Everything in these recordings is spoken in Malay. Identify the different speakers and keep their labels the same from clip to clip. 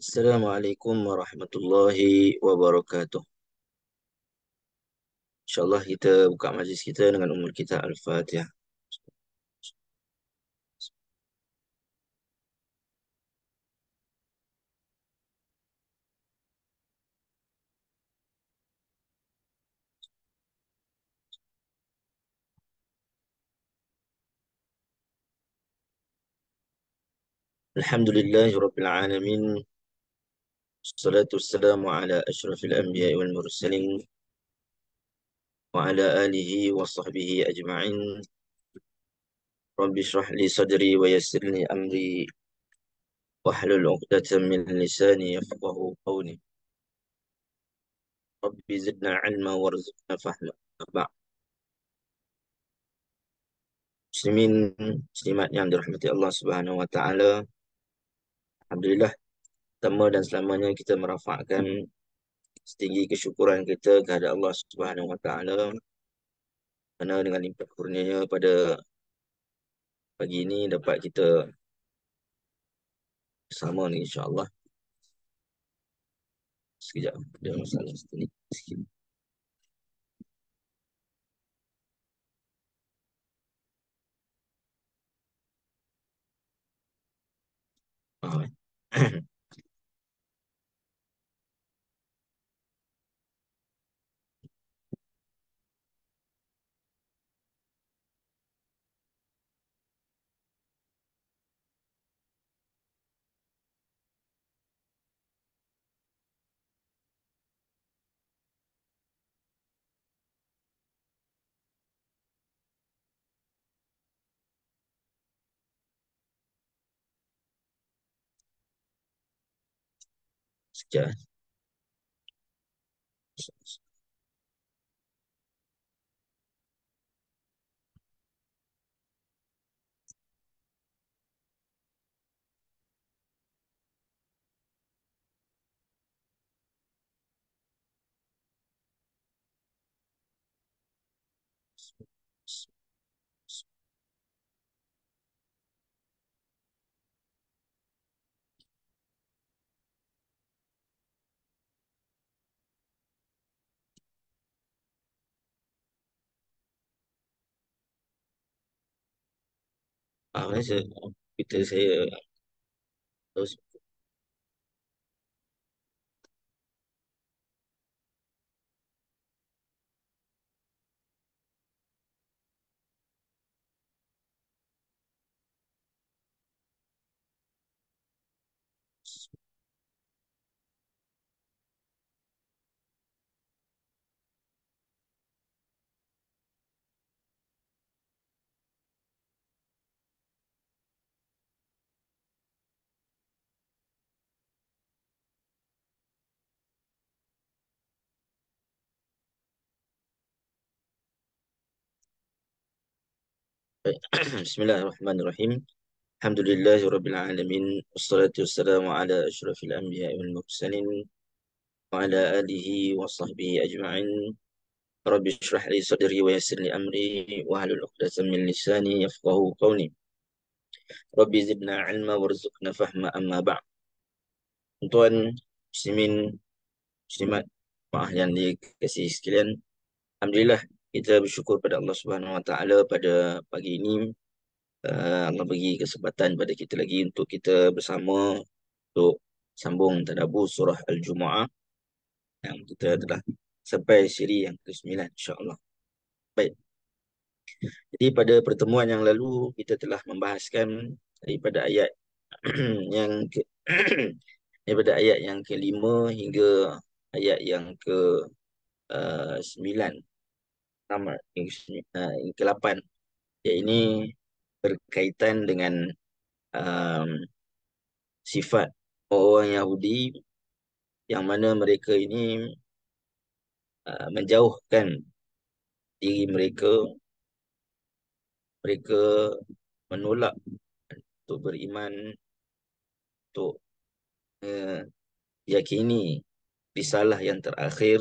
Speaker 1: السلام عليكم ورحمة الله وبركاته إن شاء الله kita buka majlis kita dengan umur kita Al-Fatihah الحمد لله رب العالمين الصلاة والسلام على أشرف الأنبياء والمرسلين وعلى آله وصحبه أجمعين رب اشرح لي صدري ويسر لي أمري واحلل عقدة من لساني يفقه قولي رب زدنا علما وارزقنا فهما بعد Muslimin, muslimat yang dirahmati Allah Subhanahu wa taala. Alhamdulillah pertama dan selamanya kita merafakkan setinggi kesyukuran kita kepada Allah Subhanahu Wa Taala kerana dengan limpah kurnianya pada pagi ini dapat kita bersama ni insya-Allah. Sekejap, dia masalah satu ni. Sekejap. Oh. this guy. Ah ouais, c'est- putain, c'est euh, بسم الله الرحمن الرحيم الحمد لله رب العالمين والصلاة والسلام على أشرف الأنبياء والمرسلين وعلى آله وصحبه أجمعين رب اشرح لي صدري ويسر لي أمري وهل العقدة من لساني يفقه قولي رب زدنا علما وارزقنا فهما أما بعد Tuan muslimin muslimat maaf yang dikasihi sekalian Alhamdulillah kita bersyukur pada Allah Subhanahu Wa Taala pada pagi ini uh, Allah bagi kesempatan pada kita lagi untuk kita bersama untuk sambung tadabbur surah Al-Jumuah yang kita telah sampai siri yang ke-9 insya-Allah. Baik. Jadi pada pertemuan yang lalu kita telah membahaskan daripada ayat yang ke daripada ayat yang kelima hingga ayat yang ke uh, eh, 9 nama yang uh, eh, ke-8 ini berkaitan dengan um, sifat orang Yahudi yang mana mereka ini uh, menjauhkan diri mereka mereka menolak untuk beriman untuk uh, yakini risalah yang terakhir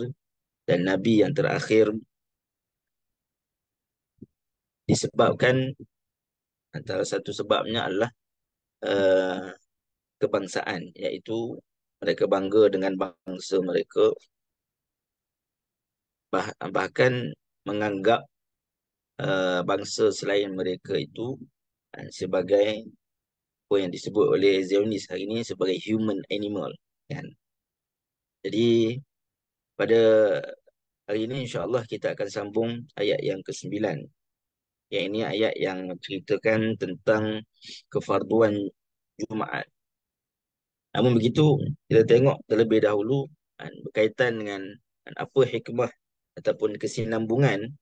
Speaker 1: dan nabi yang terakhir disebabkan antara satu sebabnya adalah uh, kebangsaan iaitu mereka bangga dengan bangsa mereka bah bahkan menganggap uh, bangsa selain mereka itu uh, sebagai apa yang disebut oleh Zionis hari ini sebagai human animal kan jadi pada hari ini insya Allah kita akan sambung ayat yang ke-9 Ya ini ayat yang ceritakan tentang kefarduan Jumaat. Namun begitu, kita tengok terlebih dahulu kan, berkaitan dengan kan, apa hikmah ataupun kesinambungan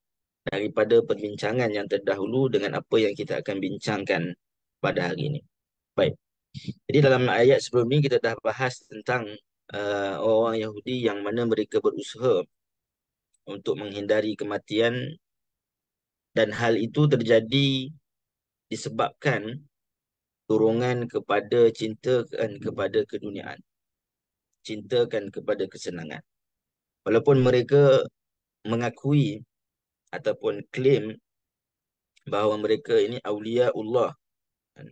Speaker 1: daripada perbincangan yang terdahulu dengan apa yang kita akan bincangkan pada hari ini. Baik. Jadi dalam ayat sebelum ini kita dah bahas tentang uh, orang Yahudi yang mana mereka berusaha untuk menghindari kematian dan hal itu terjadi disebabkan turungan kepada cinta dan kepada keduniaan cintakan kepada kesenangan walaupun mereka mengakui ataupun claim bahawa mereka ini aulia Allah kan.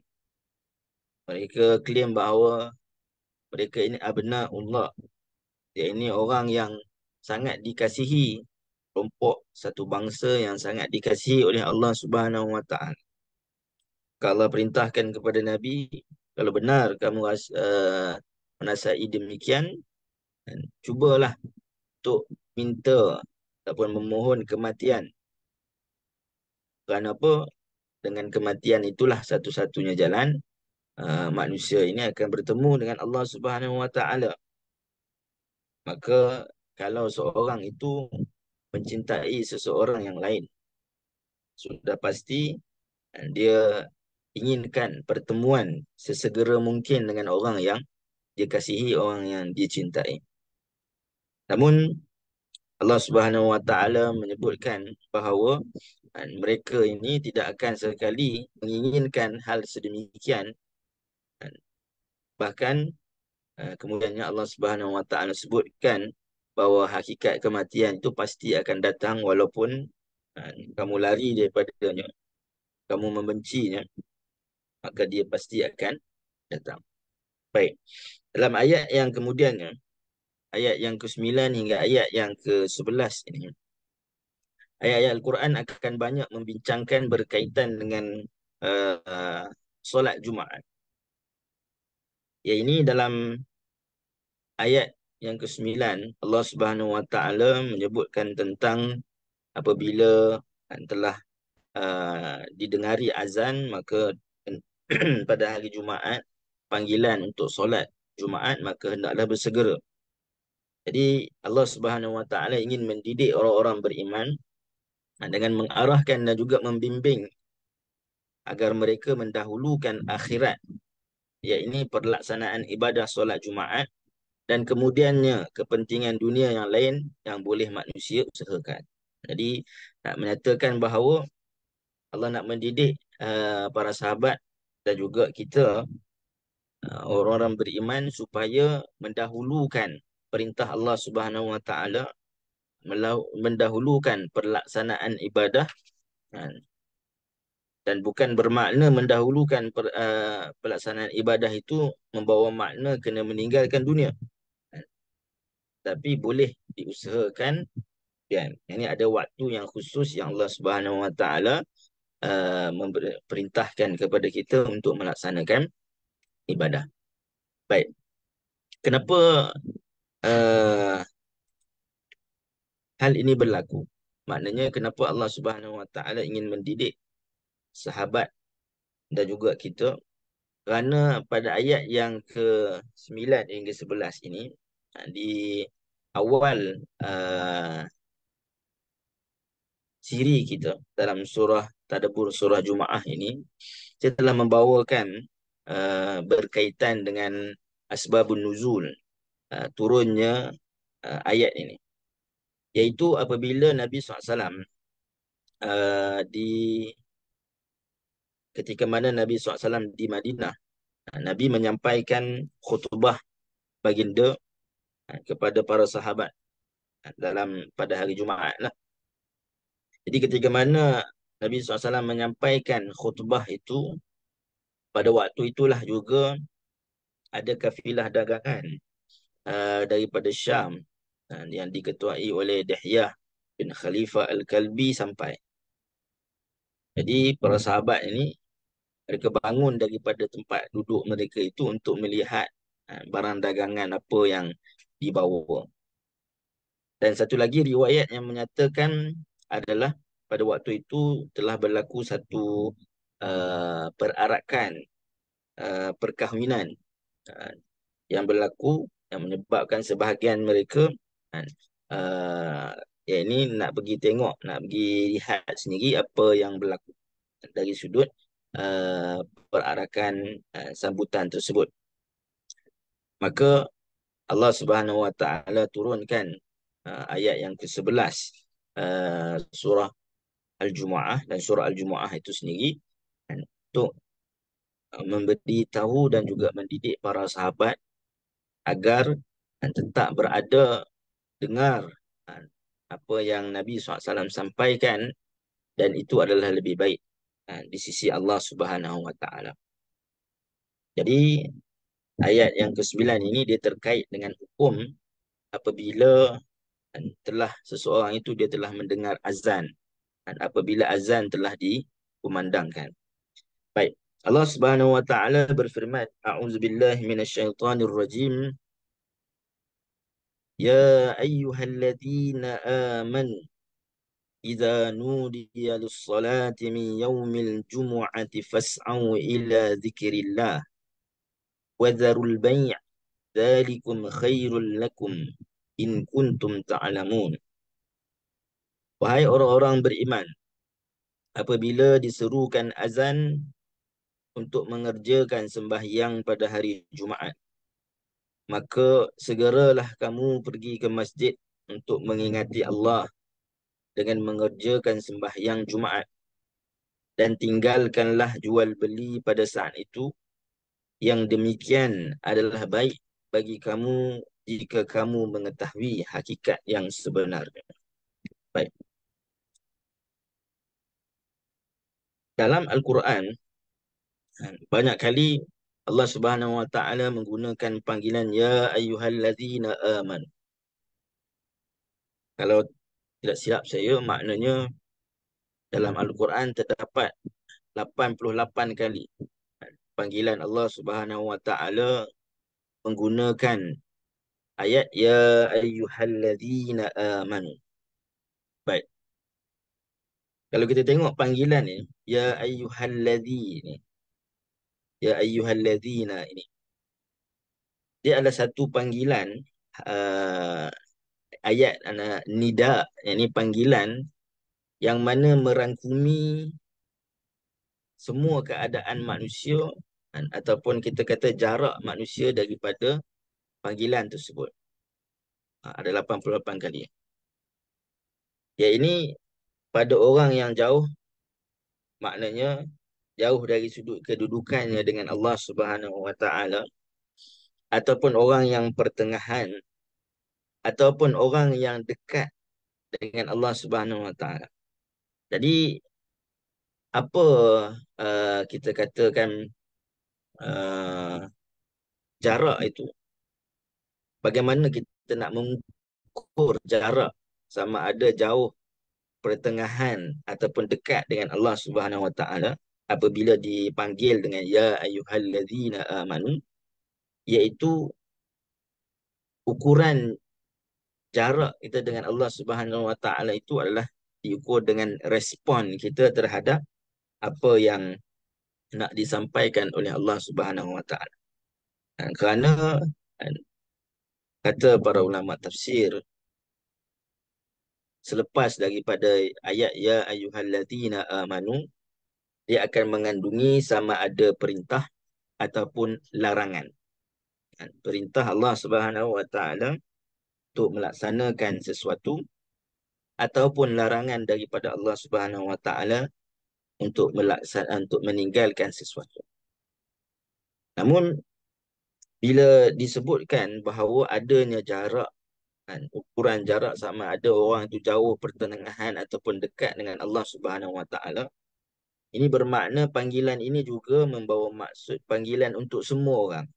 Speaker 1: mereka claim bahawa mereka ini abna Allah Ini orang yang sangat dikasihi kelompok satu bangsa yang sangat dikasihi oleh Allah Subhanahu Wa Ta'ala. Kalau perintahkan kepada Nabi, kalau benar kamu uh, eh, merasai demikian, dan cubalah untuk minta ataupun memohon kematian. Kenapa? Dengan kematian itulah satu-satunya jalan uh, manusia ini akan bertemu dengan Allah Subhanahu Wa Ta'ala. Maka kalau seorang itu mencintai seseorang yang lain. Sudah pasti eh, dia inginkan pertemuan sesegera mungkin dengan orang yang dia kasihi, orang yang dia cintai. Namun Allah Subhanahu Wa Taala menyebutkan bahawa eh, mereka ini tidak akan sekali menginginkan hal sedemikian. Eh, bahkan kemudiannya Allah Subhanahu Wa Taala sebutkan bahawa hakikat kematian itu pasti akan datang walaupun uh, kamu lari daripadanya kamu membencinya maka dia pasti akan datang baik dalam ayat yang kemudiannya ayat yang ke-9 hingga ayat yang ke-11 ini ayat-ayat al-Quran akan banyak membincangkan berkaitan dengan uh, uh, solat Jumaat ya ini dalam ayat yang ke-9 Allah Subhanahu Wa Taala menyebutkan tentang apabila telah uh, didengari azan maka pada hari Jumaat panggilan untuk solat Jumaat maka hendaklah bersegera. Jadi Allah Subhanahu Wa Taala ingin mendidik orang-orang beriman ha, dengan mengarahkan dan juga membimbing agar mereka mendahulukan akhirat ini perlaksanaan ibadah solat Jumaat dan kemudiannya kepentingan dunia yang lain yang boleh manusia usahakan. Jadi nak menyatakan bahawa Allah nak mendidik uh, para sahabat dan juga kita uh, orang-orang beriman supaya mendahulukan perintah Allah Subhanahu Wa Taala mendahulukan pelaksanaan ibadah kan? dan bukan bermakna mendahulukan per, uh, pelaksanaan ibadah itu membawa makna kena meninggalkan dunia tapi boleh diusahakan kan ini ada waktu yang khusus yang Allah Subhanahu Wa Taala uh, memerintahkan kepada kita untuk melaksanakan ibadah baik kenapa uh, hal ini berlaku maknanya kenapa Allah Subhanahu Wa Taala ingin mendidik sahabat dan juga kita kerana pada ayat yang ke-9 hingga 11 ini Ah, di awal uh, siri kita dalam surah tadabbur surah jumaah ini kita telah membawakan uh, berkaitan dengan asbabun nuzul uh, turunnya uh, ayat ini iaitu apabila Nabi SAW alaihi uh, di ketika mana Nabi SAW di Madinah Nabi menyampaikan khutbah baginda kepada para sahabat eh, dalam pada hari Jumaat lah. Jadi ketika mana Nabi SAW menyampaikan khutbah itu, pada waktu itulah juga ada kafilah dagangan uh, daripada Syam uh, yang diketuai oleh Dahiyah bin Khalifah Al-Kalbi sampai. Jadi para sahabat ini, mereka bangun daripada tempat duduk mereka itu untuk melihat uh, barang dagangan apa yang di bawah. Dan satu lagi riwayat yang menyatakan adalah pada waktu itu telah berlaku satu uh, perarakan uh, perkahwinan uh, yang berlaku yang menyebabkan sebahagian mereka kan, uh, yang ini nak pergi tengok, nak pergi lihat sendiri apa yang berlaku dari sudut uh, perarakan uh, sambutan tersebut. Maka Allah Subhanahu Wa Taala turunkan uh, ayat yang ke-11 uh, surah Al-Jumuah dan surah Al-Jumuah itu sendiri kan, untuk uh, memberi tahu dan juga mendidik para sahabat agar kan, tetap berada dengar kan, apa yang Nabi SAW sampaikan dan itu adalah lebih baik kan, di sisi Allah Subhanahu Wa Taala. Jadi ayat yang ke-9 ini dia terkait dengan hukum apabila telah seseorang itu dia telah mendengar azan dan apabila azan telah dikumandangkan. Baik. Allah Subhanahu wa taala berfirman a'udzubillahi rajim. Ya ayyuhalladzina aman. Iza nudiya lis-salati min yawmil jumu'ati fas'au ila dzikrillah wadharul bay' dhalikum khairul lakum in kuntum ta'lamun wahai orang-orang beriman apabila diserukan azan untuk mengerjakan sembahyang pada hari Jumaat maka segeralah kamu pergi ke masjid untuk mengingati Allah dengan mengerjakan sembahyang Jumaat dan tinggalkanlah jual beli pada saat itu yang demikian adalah baik bagi kamu jika kamu mengetahui hakikat yang sebenarnya. Baik. Dalam Al-Quran, banyak kali Allah Subhanahu Wa Taala menggunakan panggilan Ya Ayuhal Ayuhalladzina Aman. Kalau tidak silap saya, maknanya dalam Al-Quran terdapat 88 kali panggilan Allah Subhanahu Wa Taala menggunakan ayat ya ayyuhalladzina amanu. Baik. Kalau kita tengok panggilan ni ya ayyuhalladzina ya ayyuhalladzina ini. Dia adalah satu panggilan uh, ayat ana eh, nida yakni panggilan yang mana merangkumi semua keadaan manusia kan, ataupun kita kata jarak manusia daripada panggilan tersebut. Ha, ada 88 kali. Ya ini pada orang yang jauh maknanya jauh dari sudut kedudukannya dengan Allah Subhanahu Wa Taala ataupun orang yang pertengahan ataupun orang yang dekat dengan Allah Subhanahu Wa Taala. Jadi apa uh, kita katakan uh, jarak itu bagaimana kita nak mengukur jarak sama ada jauh pertengahan ataupun dekat dengan Allah Subhanahu Wa Taala apabila dipanggil dengan ya ayyuhallazina amanu iaitu ukuran jarak kita dengan Allah Subhanahu Wa Taala itu adalah diukur dengan respon kita terhadap apa yang nak disampaikan oleh Allah Subhanahu Wa Taala. Kerana kata para ulama tafsir selepas daripada ayat ya ayyuhallazina amanu dia akan mengandungi sama ada perintah ataupun larangan. Perintah Allah Subhanahu Wa Taala untuk melaksanakan sesuatu ataupun larangan daripada Allah Subhanahu Wa Taala untuk melaksan, untuk meninggalkan sesuatu. Namun bila disebutkan bahawa adanya jarak kan, ukuran jarak sama ada orang itu jauh pertengahan ataupun dekat dengan Allah Subhanahu Wa Taala ini bermakna panggilan ini juga membawa maksud panggilan untuk semua orang.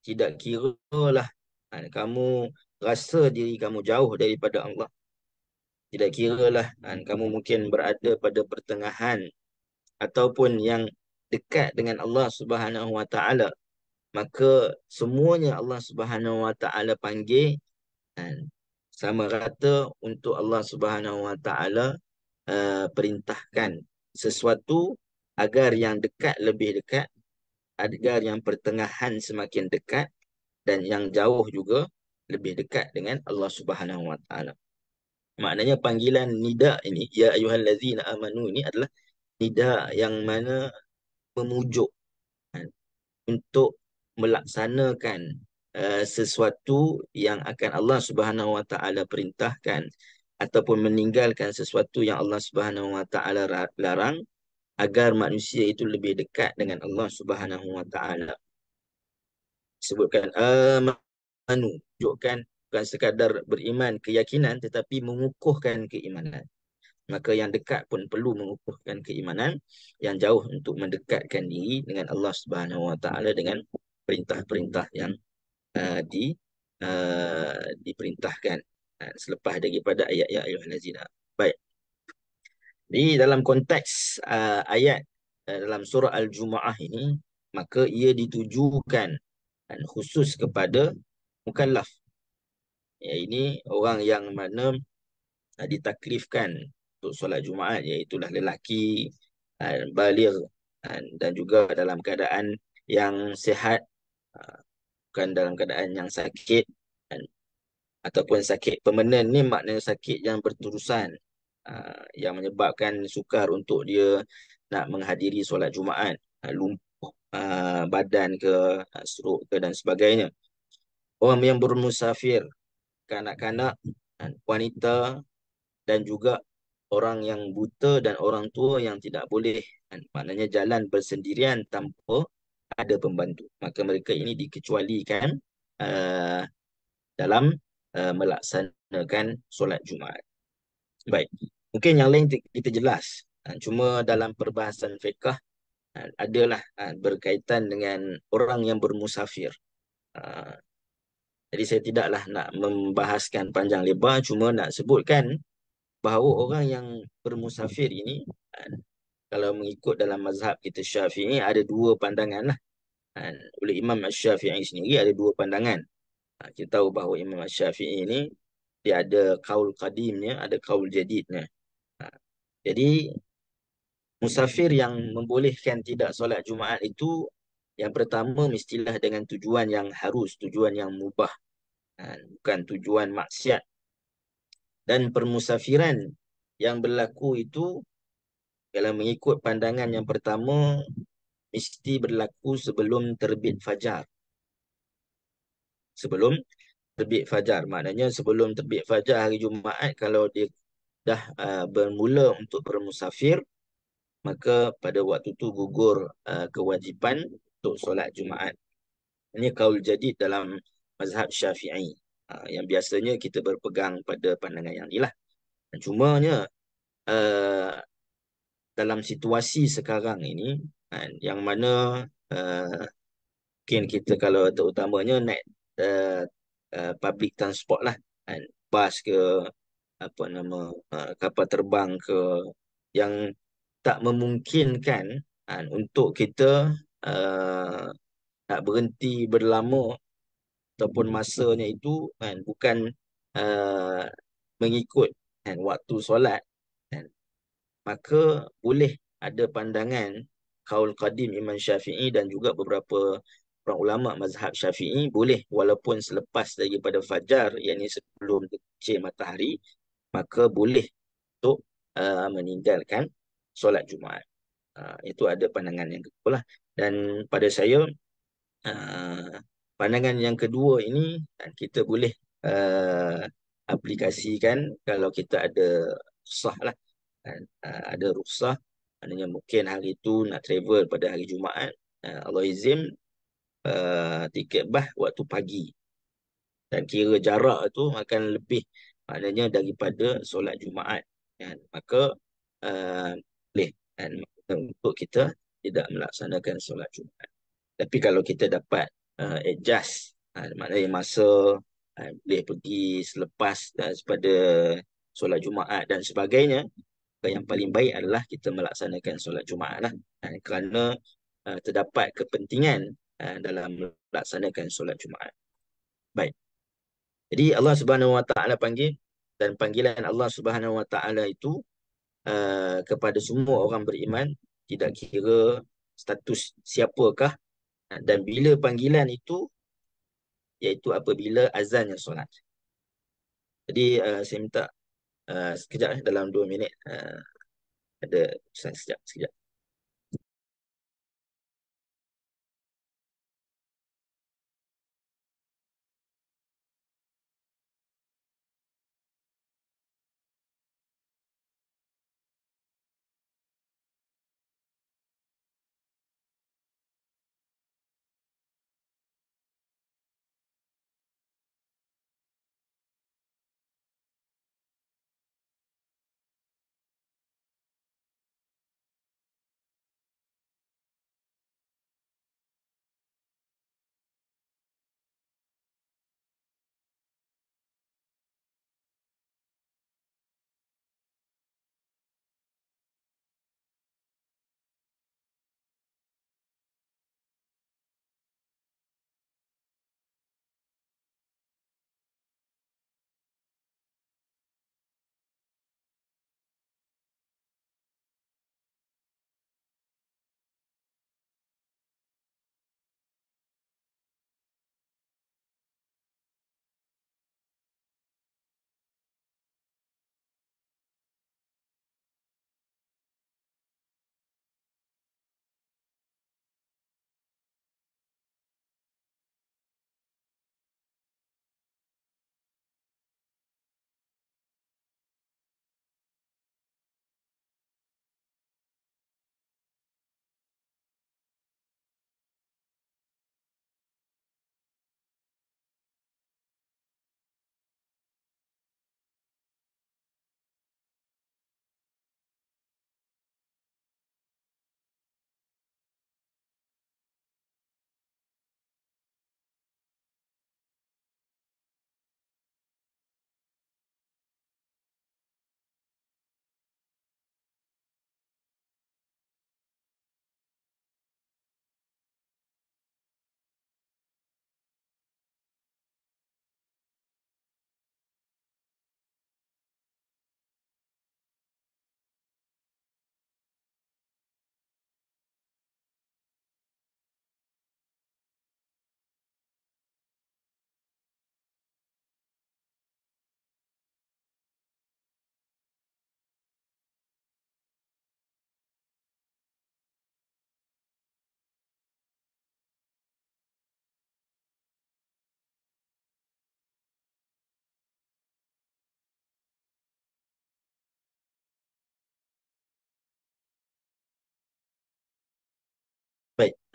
Speaker 1: Tidak kiralah kan, kamu rasa diri kamu jauh daripada Allah. Tidak kiralah kan, kamu mungkin berada pada pertengahan ataupun yang dekat dengan Allah Subhanahu Wa Taala maka semuanya Allah Subhanahu Wa Taala panggil dan sama rata untuk Allah Subhanahu Wa Taala eh, perintahkan sesuatu agar yang dekat lebih dekat agar yang pertengahan semakin dekat dan yang jauh juga lebih dekat dengan Allah Subhanahu Wa Taala maknanya panggilan nida ini ya ayuhan lazina amanu ini adalah tidak yang mana memujuk kan, untuk melaksanakan uh, sesuatu yang akan Allah Subhanahu Wa Taala perintahkan ataupun meninggalkan sesuatu yang Allah Subhanahu Wa Taala larang agar manusia itu lebih dekat dengan Allah Subhanahu Wa Taala sebutkan amanu uh, eh, tunjukkan bukan sekadar beriman keyakinan tetapi mengukuhkan keimanan maka yang dekat pun perlu mengukuhkan keimanan yang jauh untuk mendekatkan diri dengan Allah Subhanahu Wa Taala dengan perintah-perintah yang uh, di uh, diperintahkan uh, selepas daripada ayat ya ayat ayuhan nazina baik di dalam konteks uh, ayat uh, dalam surah al-jumuah ini maka ia ditujukan dan khusus kepada mukallaf ya ini orang yang mana uh, ditaklifkan untuk solat Jumaat iaitu lelaki dan baligh dan juga dalam keadaan yang sihat ah, bukan dalam keadaan yang sakit dan, ataupun sakit permanen ni maknanya sakit yang berterusan ah, yang menyebabkan sukar untuk dia nak menghadiri solat Jumaat ah, lumpuh badan ke stroke ke dan sebagainya orang yang bermusafir kanak-kanak wanita dan juga orang yang buta dan orang tua yang tidak boleh kan? maknanya jalan bersendirian tanpa ada pembantu maka mereka ini dikecualikan uh, dalam uh, melaksanakan solat Jumaat baik mungkin yang lain kita jelas uh, cuma dalam perbahasan fiqah uh, adalah uh, berkaitan dengan orang yang bermusafir uh, jadi saya tidaklah nak membahaskan panjang lebar cuma nak sebutkan bahawa orang yang bermusafir ini kan, kalau mengikut dalam mazhab kita syafi'i ada dua pandangan lah. Kan, oleh Imam Syafi'i sendiri ada dua pandangan. Ha, kita tahu bahawa Imam Syafi'i ini dia ada kaul qadimnya, ada kaul jadidnya. Ha, jadi musafir yang membolehkan tidak solat Jumaat itu yang pertama mestilah dengan tujuan yang harus, tujuan yang mubah. Ha, bukan tujuan maksiat dan permusafiran yang berlaku itu dalam mengikut pandangan yang pertama mesti berlaku sebelum terbit fajar. Sebelum terbit fajar. Maknanya sebelum terbit fajar hari Jumaat kalau dia dah uh, bermula untuk permusafir maka pada waktu itu gugur uh, kewajipan untuk solat Jumaat. Ini kaul jadi dalam mazhab syafi'i. Ah, yang biasanya kita berpegang pada pandangan yang inilah. Dan cumanya uh, dalam situasi sekarang ini kan, yang mana uh, mungkin kita kalau terutamanya naik uh, uh, public transport lah kan, bus ke apa nama uh, kapal terbang ke yang tak memungkinkan kan, untuk kita uh, nak berhenti berlama ataupun masanya itu kan bukan uh, mengikut kan waktu solat kan maka boleh ada pandangan kaul qadim Imam Syafi'i dan juga beberapa orang ulama mazhab Syafi'i boleh walaupun selepas daripada fajar yakni sebelum terbenam matahari maka boleh untuk uh, meninggalkan solat Jumaat. Uh, itu ada pandangan yang kedua lah. Dan pada saya uh, pandangan yang kedua ini kita boleh uh, aplikasikan kalau kita ada rusah lah. Uh, ada rusah, maknanya mungkin hari itu nak travel pada hari Jumaat, uh, Allah izin uh, tiket bah waktu pagi. Dan kira jarak itu akan lebih maknanya daripada solat Jumaat. Kan? Maka uh, boleh dan untuk kita tidak melaksanakan solat Jumaat. Tapi kalau kita dapat uh, adjust. Uh, maknanya masa uh, boleh pergi selepas daripada solat Jumaat dan sebagainya. Yang paling baik adalah kita melaksanakan solat Jumaat lah. Uh, kerana uh, terdapat kepentingan uh, dalam melaksanakan solat Jumaat. Baik. Jadi Allah Subhanahu Wa Taala panggil dan panggilan Allah Subhanahu Wa Taala itu uh, kepada semua orang beriman tidak kira status siapakah dan bila panggilan itu iaitu apabila azan yang solat. Jadi uh, saya minta uh, sekejap eh, dalam dua minit uh, ada pesan sekejap sekejap.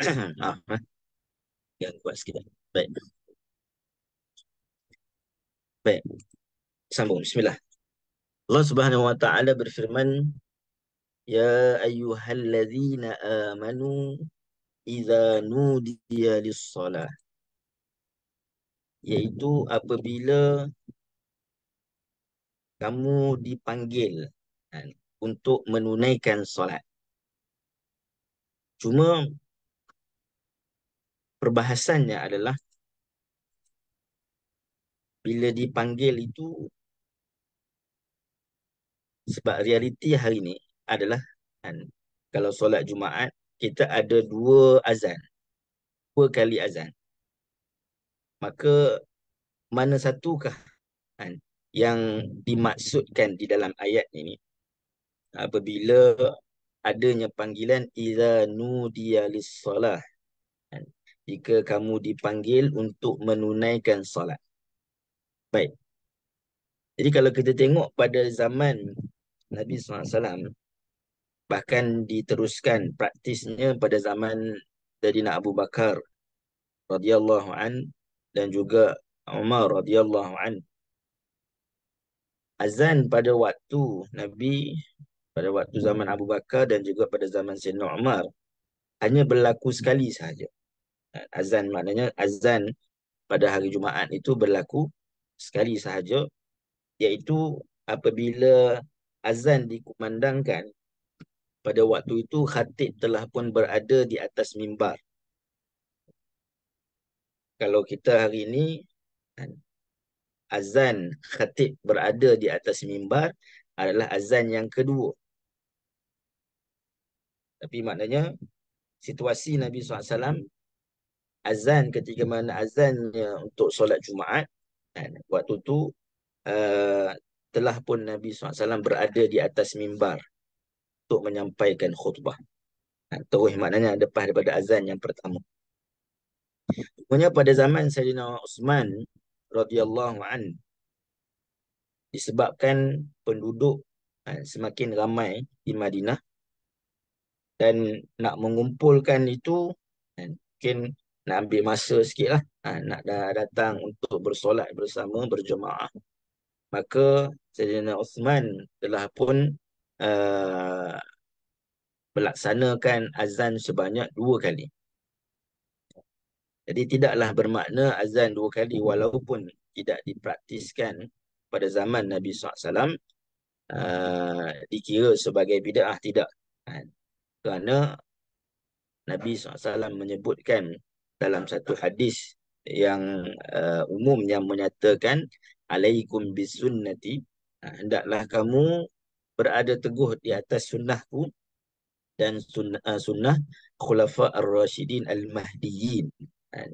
Speaker 1: Jangan ah. kuat sikit. Baik. Baik. Sambung. Bismillah. Allah subhanahu wa ta'ala berfirman. Ya ayyuhallazina amanu iza nudiya lissalah. Yaitu apabila kamu dipanggil kan, untuk menunaikan solat. Cuma perbahasannya adalah bila dipanggil itu sebab realiti hari ini adalah kan, kalau solat Jumaat kita ada dua azan. Dua kali azan. Maka mana satukah kan, yang dimaksudkan di dalam ayat ini apabila adanya panggilan ila nudiya lis solah jika kamu dipanggil untuk menunaikan solat. Baik. Jadi kalau kita tengok pada zaman Nabi SAW, bahkan diteruskan praktisnya pada zaman Dadina Abu Bakar radhiyallahu an dan juga Umar radhiyallahu an azan pada waktu Nabi pada waktu zaman Abu Bakar dan juga pada zaman Sayyidina Umar hanya berlaku sekali sahaja azan maknanya azan pada hari Jumaat itu berlaku sekali sahaja iaitu apabila azan dikumandangkan pada waktu itu khatib telah pun berada di atas mimbar kalau kita hari ini kan, azan khatib berada di atas mimbar adalah azan yang kedua tapi maknanya situasi Nabi SAW azan ketika mana azannya untuk solat Jumaat kan waktu tu uh, telah pun Nabi SAW berada di atas mimbar untuk menyampaikan khutbah. Ha, kan? terus maknanya lepas daripada azan yang pertama. Rupanya pada zaman Sayyidina Uthman radhiyallahu an disebabkan penduduk ha, semakin ramai di Madinah dan nak mengumpulkan itu kan, mungkin nak ambil masa sikit lah ha, nak datang untuk bersolat bersama berjemaah maka Sayyidina Uthman telah pun uh, melaksanakan azan sebanyak dua kali jadi tidaklah bermakna azan dua kali walaupun tidak dipraktiskan pada zaman Nabi SAW uh, eh, dikira sebagai bid'ah tidak. Ha. Kerana Nabi SAW menyebutkan dalam satu hadis yang uh, umum yang menyatakan alaikum bisunnati ha, hendaklah kamu berada teguh di atas sunnahku dan sunnah, uh, sunnah khulafa ar-rasyidin al-mahdiyyin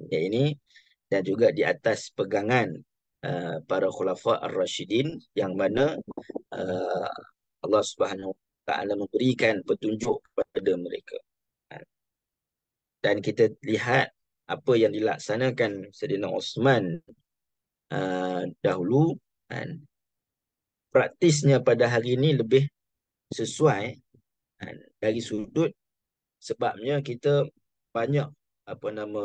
Speaker 1: ya uh, ini dan juga di atas pegangan uh, para khulafa ar-rasyidin yang mana uh, Allah Subhanahu taala memberikan petunjuk kepada mereka ha, dan kita lihat apa yang dilaksanakan Sayyidina Osman uh, dahulu kan, praktisnya pada hari ini lebih sesuai kan, dari sudut sebabnya kita banyak apa nama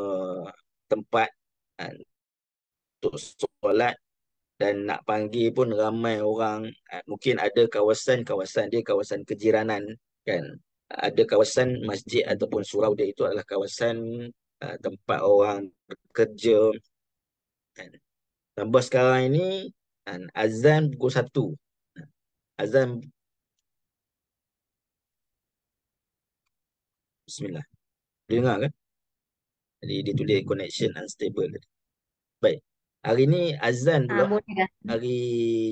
Speaker 1: tempat kan, untuk solat dan nak panggil pun ramai orang kan, mungkin ada kawasan-kawasan dia kawasan kejiranan kan ada kawasan masjid ataupun surau dia itu adalah kawasan Ah, tempat orang bekerja. Kan. Tambah sekarang ini kan, azan pukul satu. Azan Bismillah. Boleh dengar kan? Jadi dia tulis hmm. connection unstable. Lah, Baik. Hari ni azan ah, pula. Ah, hari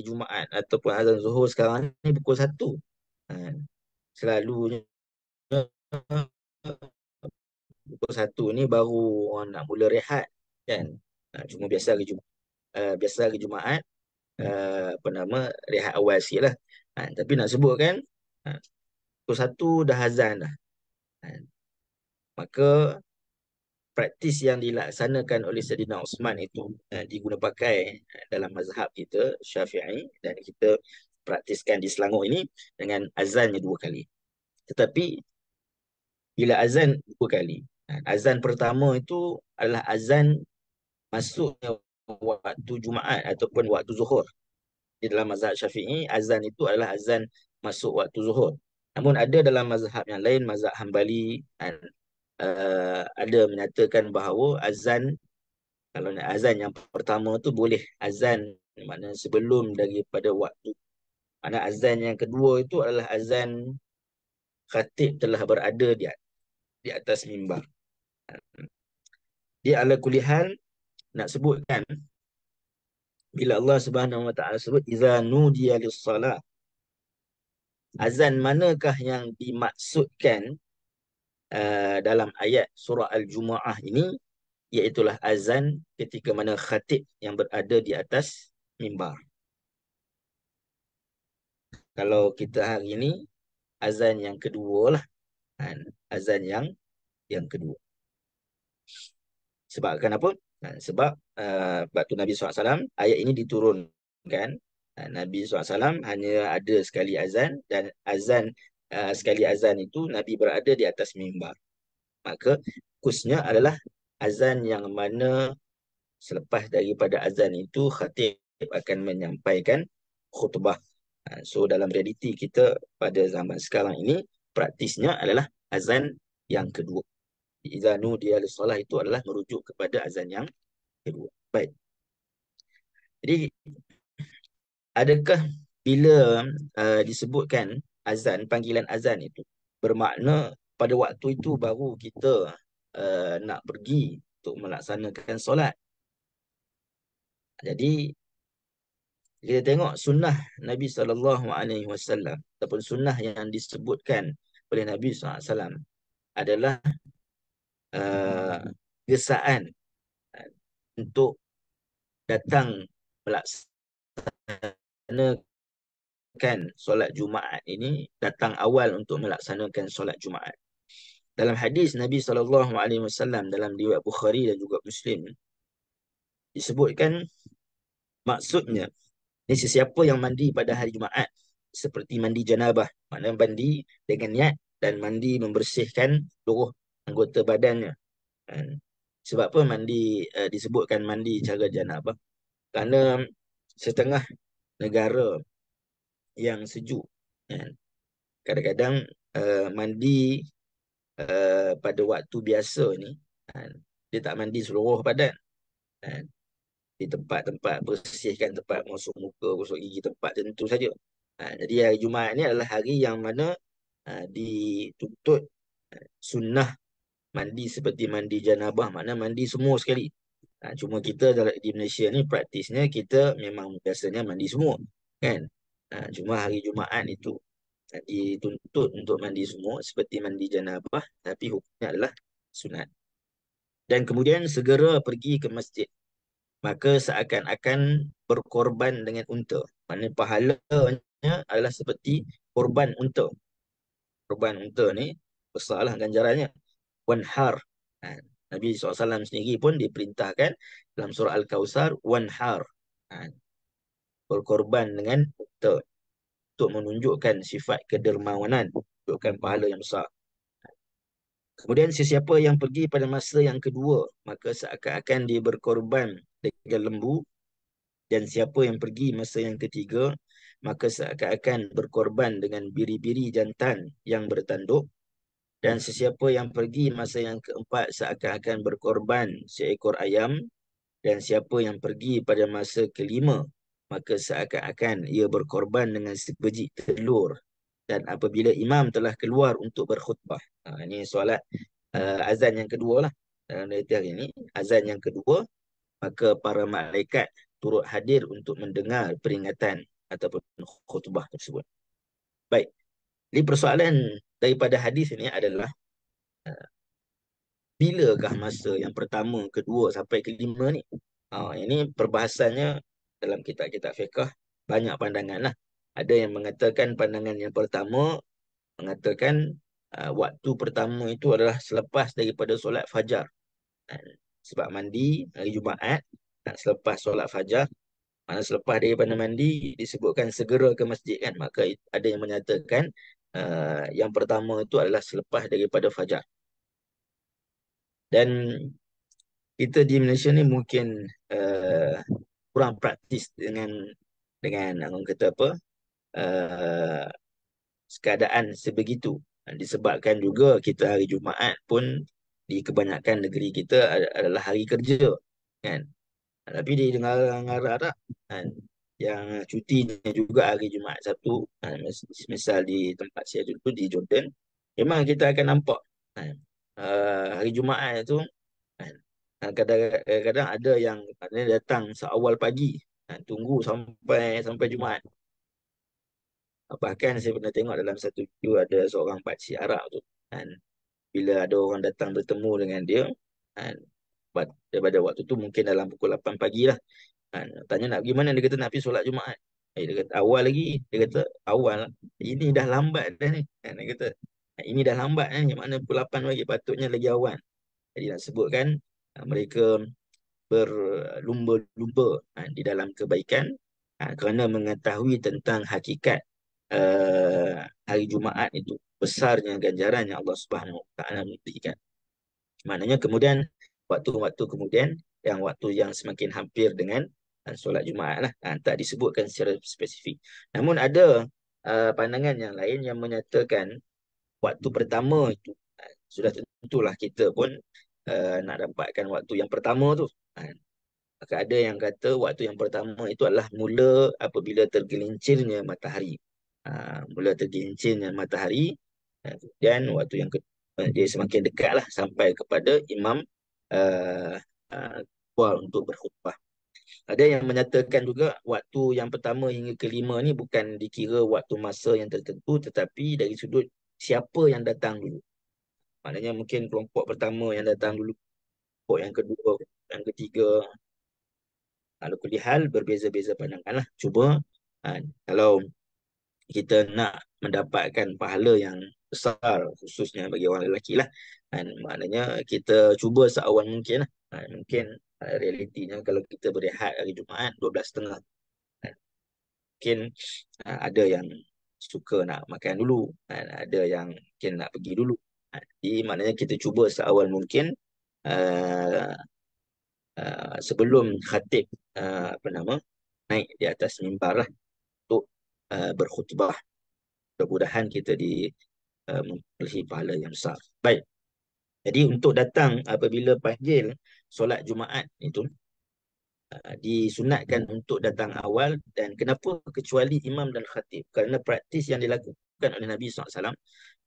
Speaker 1: Jumaat ataupun azan Zuhur sekarang ni pukul satu. Ha. Selalunya pukul satu ni baru orang nak mula rehat kan ha, cuma biasa hari Jumaat ha, uh, biasa hari Jumaat uh, apa nama rehat awal sikit lah ha, tapi nak sebut kan ha, pukul satu dah azan dah ha, maka praktis yang dilaksanakan oleh Sayyidina Osman itu ha, diguna pakai ha, dalam mazhab kita syafi'i dan kita praktiskan di Selangor ini dengan azannya dua kali. Tetapi bila azan dua kali, Azan pertama itu adalah azan masuknya waktu Jumaat ataupun waktu Zuhur. Di dalam mazhab Syafi'i, azan itu adalah azan masuk waktu Zuhur. Namun ada dalam mazhab yang lain, mazhab Hanbali, dan, uh, ada menyatakan bahawa azan kalau nak azan yang pertama tu boleh azan mana sebelum daripada waktu mana azan yang kedua itu adalah azan khatib telah berada di di atas mimbar di ala kulihal nak sebutkan bila Allah Subhanahu Wa Taala sebut iza nudiya lis-salah. Azan manakah yang dimaksudkan uh, dalam ayat surah Al-Jumu'ah ini iaitulah azan ketika mana khatib yang berada di atas mimbar. Kalau kita hari ini azan yang kedua lah. Kan? Azan yang yang kedua. Sebab kenapa? Ha, sebab uh, waktu Nabi SAW ayat ini diturunkan. Ha, Nabi SAW hanya ada sekali azan dan azan uh, sekali azan itu Nabi berada di atas mimbar. Maka khususnya adalah azan yang mana selepas daripada azan itu khatib akan menyampaikan khutbah. Ha, so dalam realiti kita pada zaman sekarang ini praktisnya adalah azan yang kedua. Izanu dia lissalah itu adalah merujuk kepada azan yang kedua. Baik. Jadi, adakah bila uh, disebutkan azan, panggilan azan itu bermakna pada waktu itu baru kita uh, nak pergi untuk melaksanakan solat. Jadi, kita tengok sunnah Nabi SAW ataupun sunnah yang disebutkan oleh Nabi SAW adalah uh, desaan uh, untuk datang melaksanakan solat Jumaat ini datang awal untuk melaksanakan solat Jumaat. Dalam hadis Nabi saw dalam riwayat Bukhari dan juga Muslim disebutkan maksudnya ni sesiapa yang mandi pada hari Jumaat seperti mandi janabah maknanya mandi dengan niat dan mandi membersihkan seluruh anggota badannya. Kan? Sebab apa mandi uh, disebutkan mandi cara janabah? Kerana setengah negara yang sejuk kan? kadang-kadang uh, mandi uh, pada waktu biasa ni kan? dia tak mandi seluruh badan kan? di tempat-tempat bersihkan tempat masuk muka masuk gigi tempat tentu saja kan? jadi hari Jumaat ni adalah hari yang mana uh, dituntut uh, sunnah mandi seperti mandi janabah makna mandi semua sekali ha, cuma kita dalam di Malaysia ni praktisnya kita memang biasanya mandi semua kan ha, cuma hari Jumaat itu dituntut untuk mandi semua seperti mandi janabah tapi hukumnya adalah sunat dan kemudian segera pergi ke masjid maka seakan-akan berkorban dengan unta maknanya pahalanya adalah seperti korban unta korban unta ni besarlah ganjarannya wanhar. Ha. Nabi SAW sendiri pun diperintahkan dalam surah Al-Kawthar, wanhar. Ha. Berkorban dengan ukta. Untuk menunjukkan sifat kedermawanan. bukan pahala yang besar. Kemudian sesiapa yang pergi pada masa yang kedua, maka seakan-akan dia berkorban dengan lembu. Dan siapa yang pergi masa yang ketiga, maka seakan-akan berkorban dengan biri-biri jantan yang bertanduk dan sesiapa yang pergi masa yang keempat seakan-akan berkorban seekor ayam dan siapa yang pergi pada masa kelima maka seakan-akan ia berkorban dengan sebiji telur dan apabila imam telah keluar untuk berkhutbah ha, ini solat uh, azan yang kedua lah dalam hari ini azan yang kedua maka para malaikat turut hadir untuk mendengar peringatan ataupun khutbah tersebut baik jadi persoalan daripada hadis ini adalah uh, bilakah masa yang pertama, kedua sampai kelima ni? Uh, ini perbahasannya dalam kitab-kitab fiqah banyak pandangan lah. Ada yang mengatakan pandangan yang pertama mengatakan uh, waktu pertama itu adalah selepas daripada solat fajar. Dan sebab mandi hari Jumaat dan selepas solat fajar Maksudnya selepas daripada mandi disebutkan segera ke masjid kan. Maka ada yang menyatakan Ah, yang pertama itu adalah selepas daripada fajar. Dan kita di Malaysia ni mungkin uh, kurang praktis dengan dengan orang kata apa uh, keadaan sebegitu disebabkan juga kita hari Jumaat pun di kebanyakan negeri kita adalah hari kerja kan tapi di negara-negara Arab kan yang eh, cutinya juga hari Jumaat Sabtu ha, misal di tempat saya dulu di Jordan memang kita akan nampak ha, eh, hari Jumaat itu ha, kadang-kadang ada yang datang seawal pagi tunggu sampai sampai Jumaat bahkan saya pernah tengok dalam satu video ada seorang pakcik Arab tu kan bila ada orang datang bertemu dengan dia kan pada waktu tu mungkin dalam pukul 8 pagi lah Jumaat. Ah, tanya nak pergi mana dia kata nak pergi solat Jumaat. Eh, dia kata awal lagi. Dia kata awal. Ini dah lambat dah ni. Ah, dia kata ah, ini dah lambat eh. Yang mana pukul 8 pagi patutnya lagi awal. Jadi nak sebutkan mereka berlumba-lumba ha, di dalam kebaikan ha, kerana mengetahui tentang hakikat uh, hari Jumaat itu besarnya ganjaran yang Allah Subhanahu Wa Taala memberikan. Maknanya kemudian waktu-waktu kemudian yang waktu yang semakin hampir dengan Ha, solat Jumaat lah. Ha, tak disebutkan secara spesifik. Namun ada uh, pandangan yang lain yang menyatakan waktu pertama itu ha, sudah tentulah kita pun uh, nak dapatkan waktu yang pertama tu. Ha, maka ada yang kata waktu yang pertama itu adalah mula apabila tergelincirnya matahari. Ha, mula tergelincirnya matahari ha, dan waktu yang kedua ha, dia semakin dekatlah sampai kepada imam uh, uh, keluar untuk berkhutbah ada yang menyatakan juga waktu yang pertama hingga kelima ni bukan dikira waktu masa yang tertentu tetapi dari sudut siapa yang datang dulu. Maknanya mungkin kelompok pertama yang datang dulu, kelompok yang kedua, yang ketiga. Kalau kulihal berbeza-beza lah? Cuba ha, kalau kita nak mendapatkan pahala yang besar khususnya bagi orang lelaki lah. Ha, maknanya kita cuba seawal mungkin lah. Ha, mungkin Eh, realitinya kalau kita berehat hari Jumaat 12.30 eh, mungkin eh, ada yang suka nak makan dulu ada yang mungkin nak pergi dulu jadi maknanya kita cuba seawal mungkin uh, uh, sebelum khatib uh, apa nama naik di atas mimbar lah untuk uh, berkhutbah mudah-mudahan kita di uh, memperoleh pahala yang besar baik jadi untuk datang apabila panggil solat Jumaat itu ah, disunatkan untuk datang awal dan kenapa kecuali imam dan khatib kerana praktis yang dilakukan oleh Nabi SAW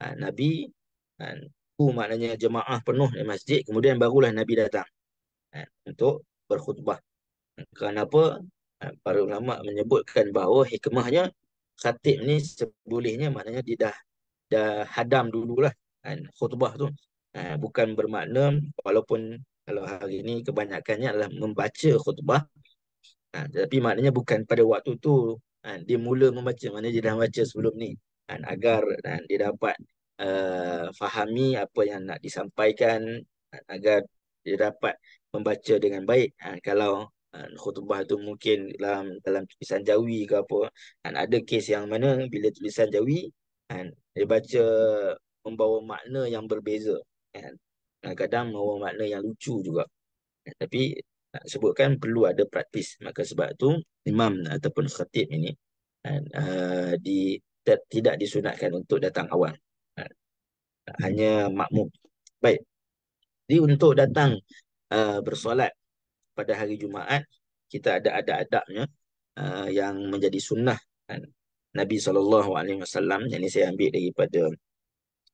Speaker 1: ah, Nabi itu ah, maknanya jemaah penuh di masjid kemudian barulah Nabi datang untuk berkhutbah kenapa para ulama menyebutkan bahawa hikmahnya khatib ni sebolehnya maknanya dia dah, dah hadam dululah khutbah tu Ha, bukan bermakna walaupun kalau hari ini kebanyakannya adalah membaca khutbah ha, tetapi maknanya bukan pada waktu tu ha, dia mula membaca maknanya dia dah baca sebelum ni ha, agar ha, dia dapat uh, fahami apa yang nak disampaikan ha, agar dia dapat membaca dengan baik ha, kalau ha, khutbah tu mungkin dalam dalam tulisan jawi ke apa ha, ada kes yang mana bila tulisan jawi ha, dia baca membawa makna yang berbeza Kan? kadang membawa makna yang lucu juga eh, tapi nak sebutkan perlu ada praktis maka sebab tu imam ataupun khatib ini kan, eh, di tidak disunatkan untuk datang awal kan? hanya makmum baik jadi untuk datang eh, bersolat pada hari Jumaat kita ada adab-adabnya yang menjadi sunnah Nabi SAW yang ini saya ambil daripada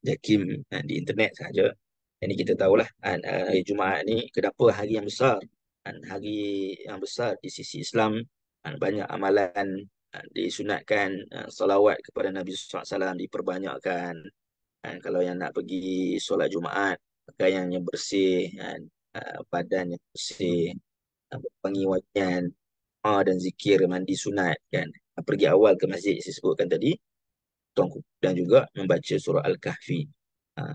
Speaker 1: Jakim di internet saja ini kita tahulah kan, hari Jumaat ni kenapa hari yang besar kan, hari yang besar di sisi Islam kan, banyak amalan kan, disunatkan kan, salawat kepada Nabi SAW diperbanyakkan kan, kalau yang nak pergi solat Jumaat pakaian yang bersih kan, badan yang bersih pergi wajian ha, dan zikir mandi sunat kan pergi awal ke masjid saya sebutkan tadi dan juga membaca surah Al-Kahfi ha,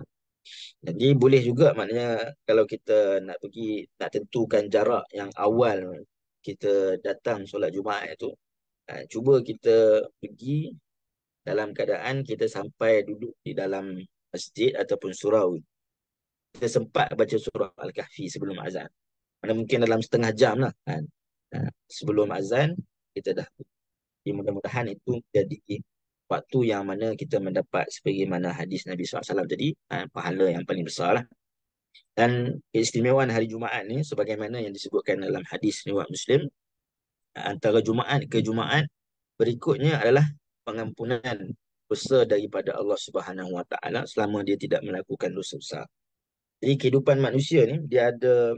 Speaker 1: jadi boleh juga maknanya kalau kita nak pergi nak tentukan jarak yang awal kita datang solat Jumaat itu ha, cuba kita pergi dalam keadaan kita sampai duduk di dalam masjid ataupun surau kita sempat baca surah Al-Kahfi sebelum azan. Mana mungkin dalam setengah jam lah kan. Ha, sebelum azan kita dah. Jadi mudah-mudahan itu jadi waktu yang mana kita mendapat sebagaimana hadis Nabi SAW tadi, ha, pahala yang paling besar lah. Dan keistimewaan hari Jumaat ni sebagaimana yang disebutkan dalam hadis riwayat Muslim antara Jumaat ke Jumaat berikutnya adalah pengampunan dosa daripada Allah Subhanahu Wa Taala selama dia tidak melakukan dosa besar. Jadi kehidupan manusia ni dia ada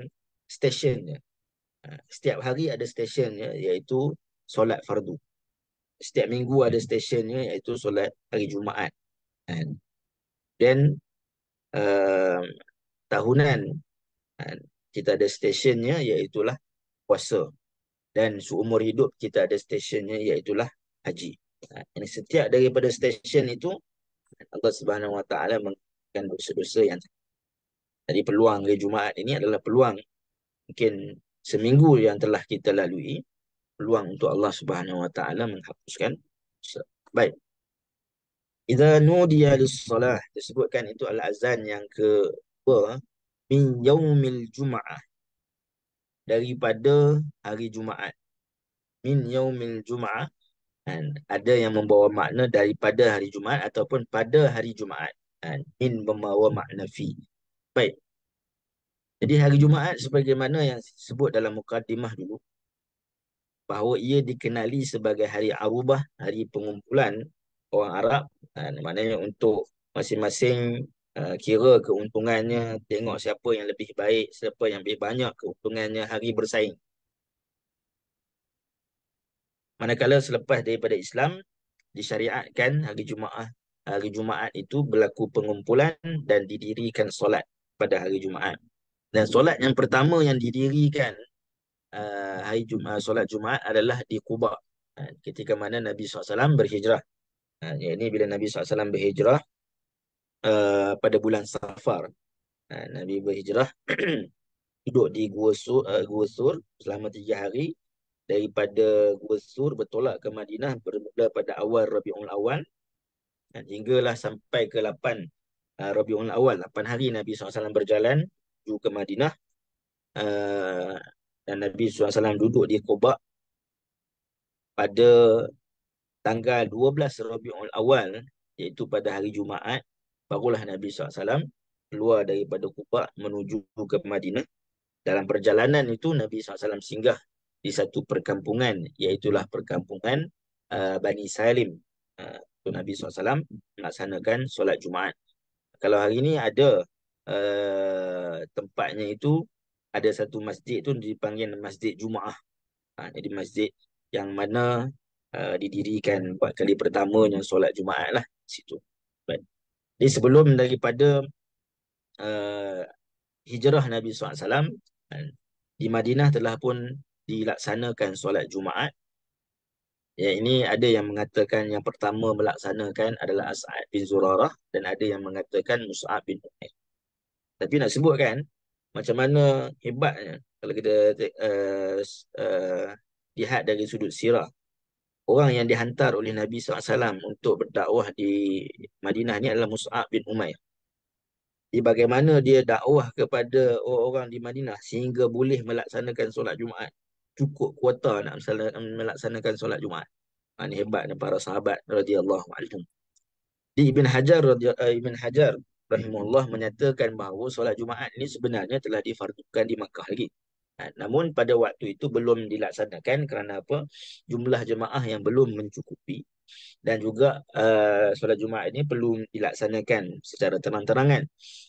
Speaker 1: stesennya. Ha, setiap hari ada stesennya iaitu solat fardu setiap minggu ada stesennya iaitu solat hari Jumaat. Kan? Then uh, tahunan kan? kita ada stesennya iaitu lah puasa. Dan seumur hidup kita ada stesennya iaitu lah haji. Kan? Ha, ini setiap daripada stesen itu Allah Subhanahu Wa Taala mengatakan dosa-dosa yang jadi peluang hari Jumaat ini adalah peluang mungkin seminggu yang telah kita lalui peluang untuk Allah Subhanahu Wa Taala menghapuskan. Baik. Idza nudiya lis-salah disebutkan itu al-azan yang ke apa? Min yaumil jumaah. Daripada hari Jumaat. Min yaumil jumaah. Dan ada yang membawa makna daripada hari Jumaat ataupun pada hari Jumaat. Dan min membawa makna fi. Baik. Jadi hari Jumaat sebagaimana yang sebut dalam mukadimah dulu bahawa ia dikenali sebagai hari Arubah, hari pengumpulan orang Arab. Dan maknanya untuk masing-masing uh, kira keuntungannya, tengok siapa yang lebih baik, siapa yang lebih banyak keuntungannya hari bersaing. Manakala selepas daripada Islam, disyariatkan hari Jumaat. Hari Jumaat itu berlaku pengumpulan dan didirikan solat pada hari Jumaat. Dan solat yang pertama yang didirikan uh, hari Jum, uh, solat Jumaat adalah di Kuba. Uh, ah, ketika mana Nabi SAW berhijrah. Uh, ini bila Nabi SAW berhijrah uh, pada bulan Safar. Uh, Nabi berhijrah duduk di Gua Sur, uh, Gua Sur selama tiga hari. Daripada Gua Sur bertolak ke Madinah bermula pada awal Rabiul Awal. Dan hinggalah sampai ke 8 uh, Rabiul Awal. 8 hari Nabi SAW berjalan ke Madinah. Uh, dan Nabi SAW duduk di Qubak pada tanggal 12 Rabiul Awal iaitu pada hari Jumaat barulah Nabi SAW keluar daripada Qubak menuju ke Madinah dalam perjalanan itu Nabi SAW singgah di satu perkampungan iaitulah perkampungan uh, Bani Salim itu uh, Nabi SAW melaksanakan solat Jumaat kalau hari ini ada uh, tempatnya itu ada satu masjid tu dipanggil Masjid Jumaah. Ha, jadi masjid yang mana uh, didirikan buat kali pertama yang solat Jumaat lah situ. But, jadi sebelum daripada uh, hijrah Nabi SAW, kan, di Madinah telah pun dilaksanakan solat Jumaat. Ya, ini ada yang mengatakan yang pertama melaksanakan adalah As'ad bin Zurarah dan ada yang mengatakan Mus'ab bin Umair. Tapi nak sebutkan macam mana hebatnya kalau kita uh, eh, uh, eh, lihat dari sudut sirah orang yang dihantar oleh Nabi SAW untuk berdakwah di Madinah ni adalah Mus'ab bin Umair. Di bagaimana dia dakwah kepada orang-orang di Madinah sehingga boleh melaksanakan solat Jumaat. Cukup kuota nak melaksanakan solat Jumaat. Ini ha, hebatnya para sahabat radhiyallahu anhum. Di Ibn Hajar radhiyallahu eh, Ibn Hajar rahimahullah menyatakan bahawa solat Jumaat ni sebenarnya telah difardukan di Makkah lagi. Ha, namun pada waktu itu belum dilaksanakan kerana apa? Jumlah jemaah yang belum mencukupi dan juga uh, solat Jumaat ini perlu dilaksanakan secara terang-terangan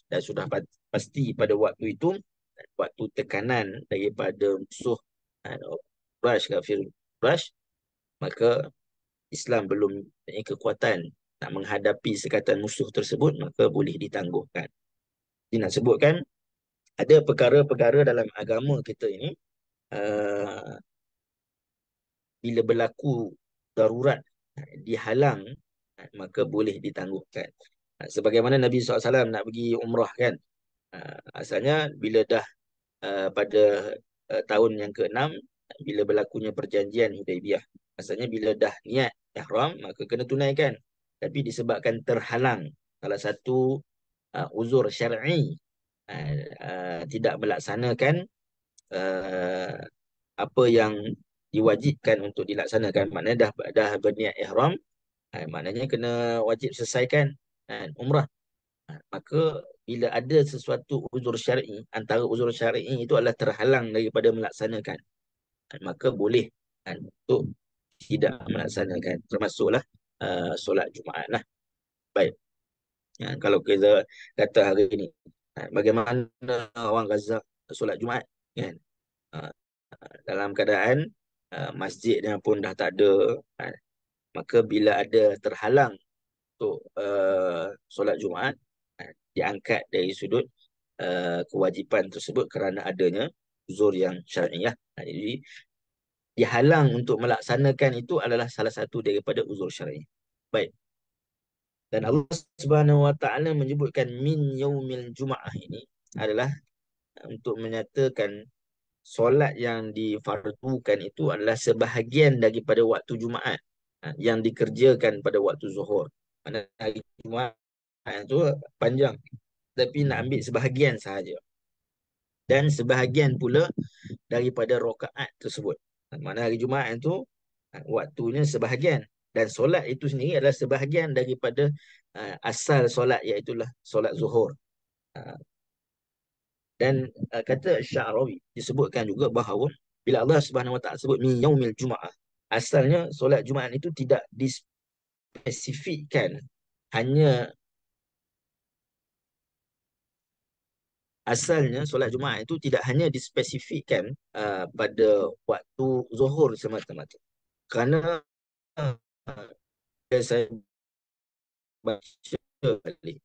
Speaker 1: dan sudah pasti pada waktu itu waktu tekanan daripada musuh ha, Quraisy uh, kafir Quraisy maka Islam belum punya kekuatan nak menghadapi sekatan musuh tersebut maka boleh ditangguhkan. Dia nak sebutkan ada perkara-perkara dalam agama kita ini uh, bila berlaku darurat dihalang eh, maka boleh ditangguhkan. Eh, sebagaimana Nabi SAW nak pergi umrah kan. Asalnya bila dah uh, pada uh, tahun yang ke-6 bila berlakunya perjanjian Hudaibiyah. Asalnya bila dah niat ihram maka kena tunaikan tapi disebabkan terhalang salah satu uh, uzur syar'i uh, uh, tidak melaksanakan uh, apa yang diwajibkan untuk dilaksanakan maknanya dah dah berniat ihram uh, maknanya kena wajib selesaikan uh, umrah uh, maka bila ada sesuatu uzur syar'i antara uzur syar'i itu adalah terhalang daripada melaksanakan uh, maka boleh uh, untuk tidak melaksanakan termasuklah Uh, solat Jumaat lah. Baik. Ya, kalau kita kata hari ini, ha, bagaimana orang Gaza solat Jumaat? Kan? Ha, dalam keadaan ha, masjidnya pun dah tak ada, ha, maka bila ada terhalang untuk uh, solat Jumaat, ha, diangkat dari sudut uh, kewajipan tersebut kerana adanya uzur yang syariah. Ha, jadi dihalang untuk melaksanakan itu adalah salah satu daripada uzur syar'i. Baik. Dan Allah Subhanahu Wa Ta'ala menyebutkan min yaumil jumaah ini adalah untuk menyatakan solat yang difardukan itu adalah sebahagian daripada waktu Jumaat ha, yang dikerjakan pada waktu Zuhur. Mana hari Jumaat itu ha, panjang tapi nak ambil sebahagian sahaja. Dan sebahagian pula daripada rokaat tersebut. Ha, mana hari Jumaat itu ha, waktunya sebahagian dan solat itu sendiri adalah sebahagian daripada uh, asal solat iaitu solat zuhur. Uh, dan uh, kata Syarawi disebutkan juga bahawa bila Allah Subhanahu Wa Taala sebut min yaumil jumaah asalnya solat Jumaat itu tidak dispesifikkan hanya asalnya solat Jumaat itu tidak hanya dispesifikkan uh, pada waktu zuhur semata-mata. Kerana uh, saya baca balik,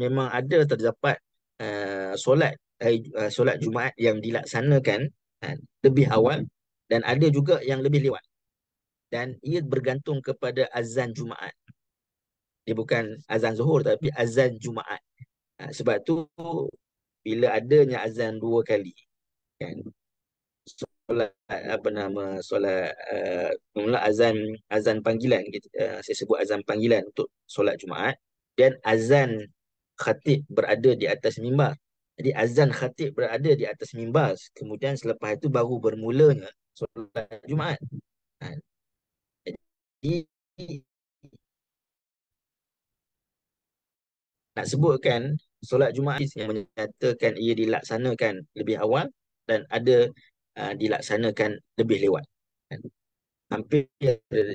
Speaker 1: memang ada terdapat uh, solat eh, uh, solat Jumaat yang dilaksanakan uh, lebih awal dan ada juga yang lebih lewat. Dan ia bergantung kepada azan Jumaat. Dia bukan azan zuhur tapi azan Jumaat. Uh, sebab tu bila adanya azan dua kali kan solat apa nama solat uh, azan azan panggilan kita uh, eh, saya sebut azan panggilan untuk solat Jumaat dan azan khatib berada di atas mimbar jadi azan khatib berada di atas mimbar kemudian selepas itu baru bermulanya solat Jumaat kan jadi nak sebutkan solat Jumaat yang menyatakan ia dilaksanakan lebih awal dan ada uh, dilaksanakan lebih lewat. Kan? Hampir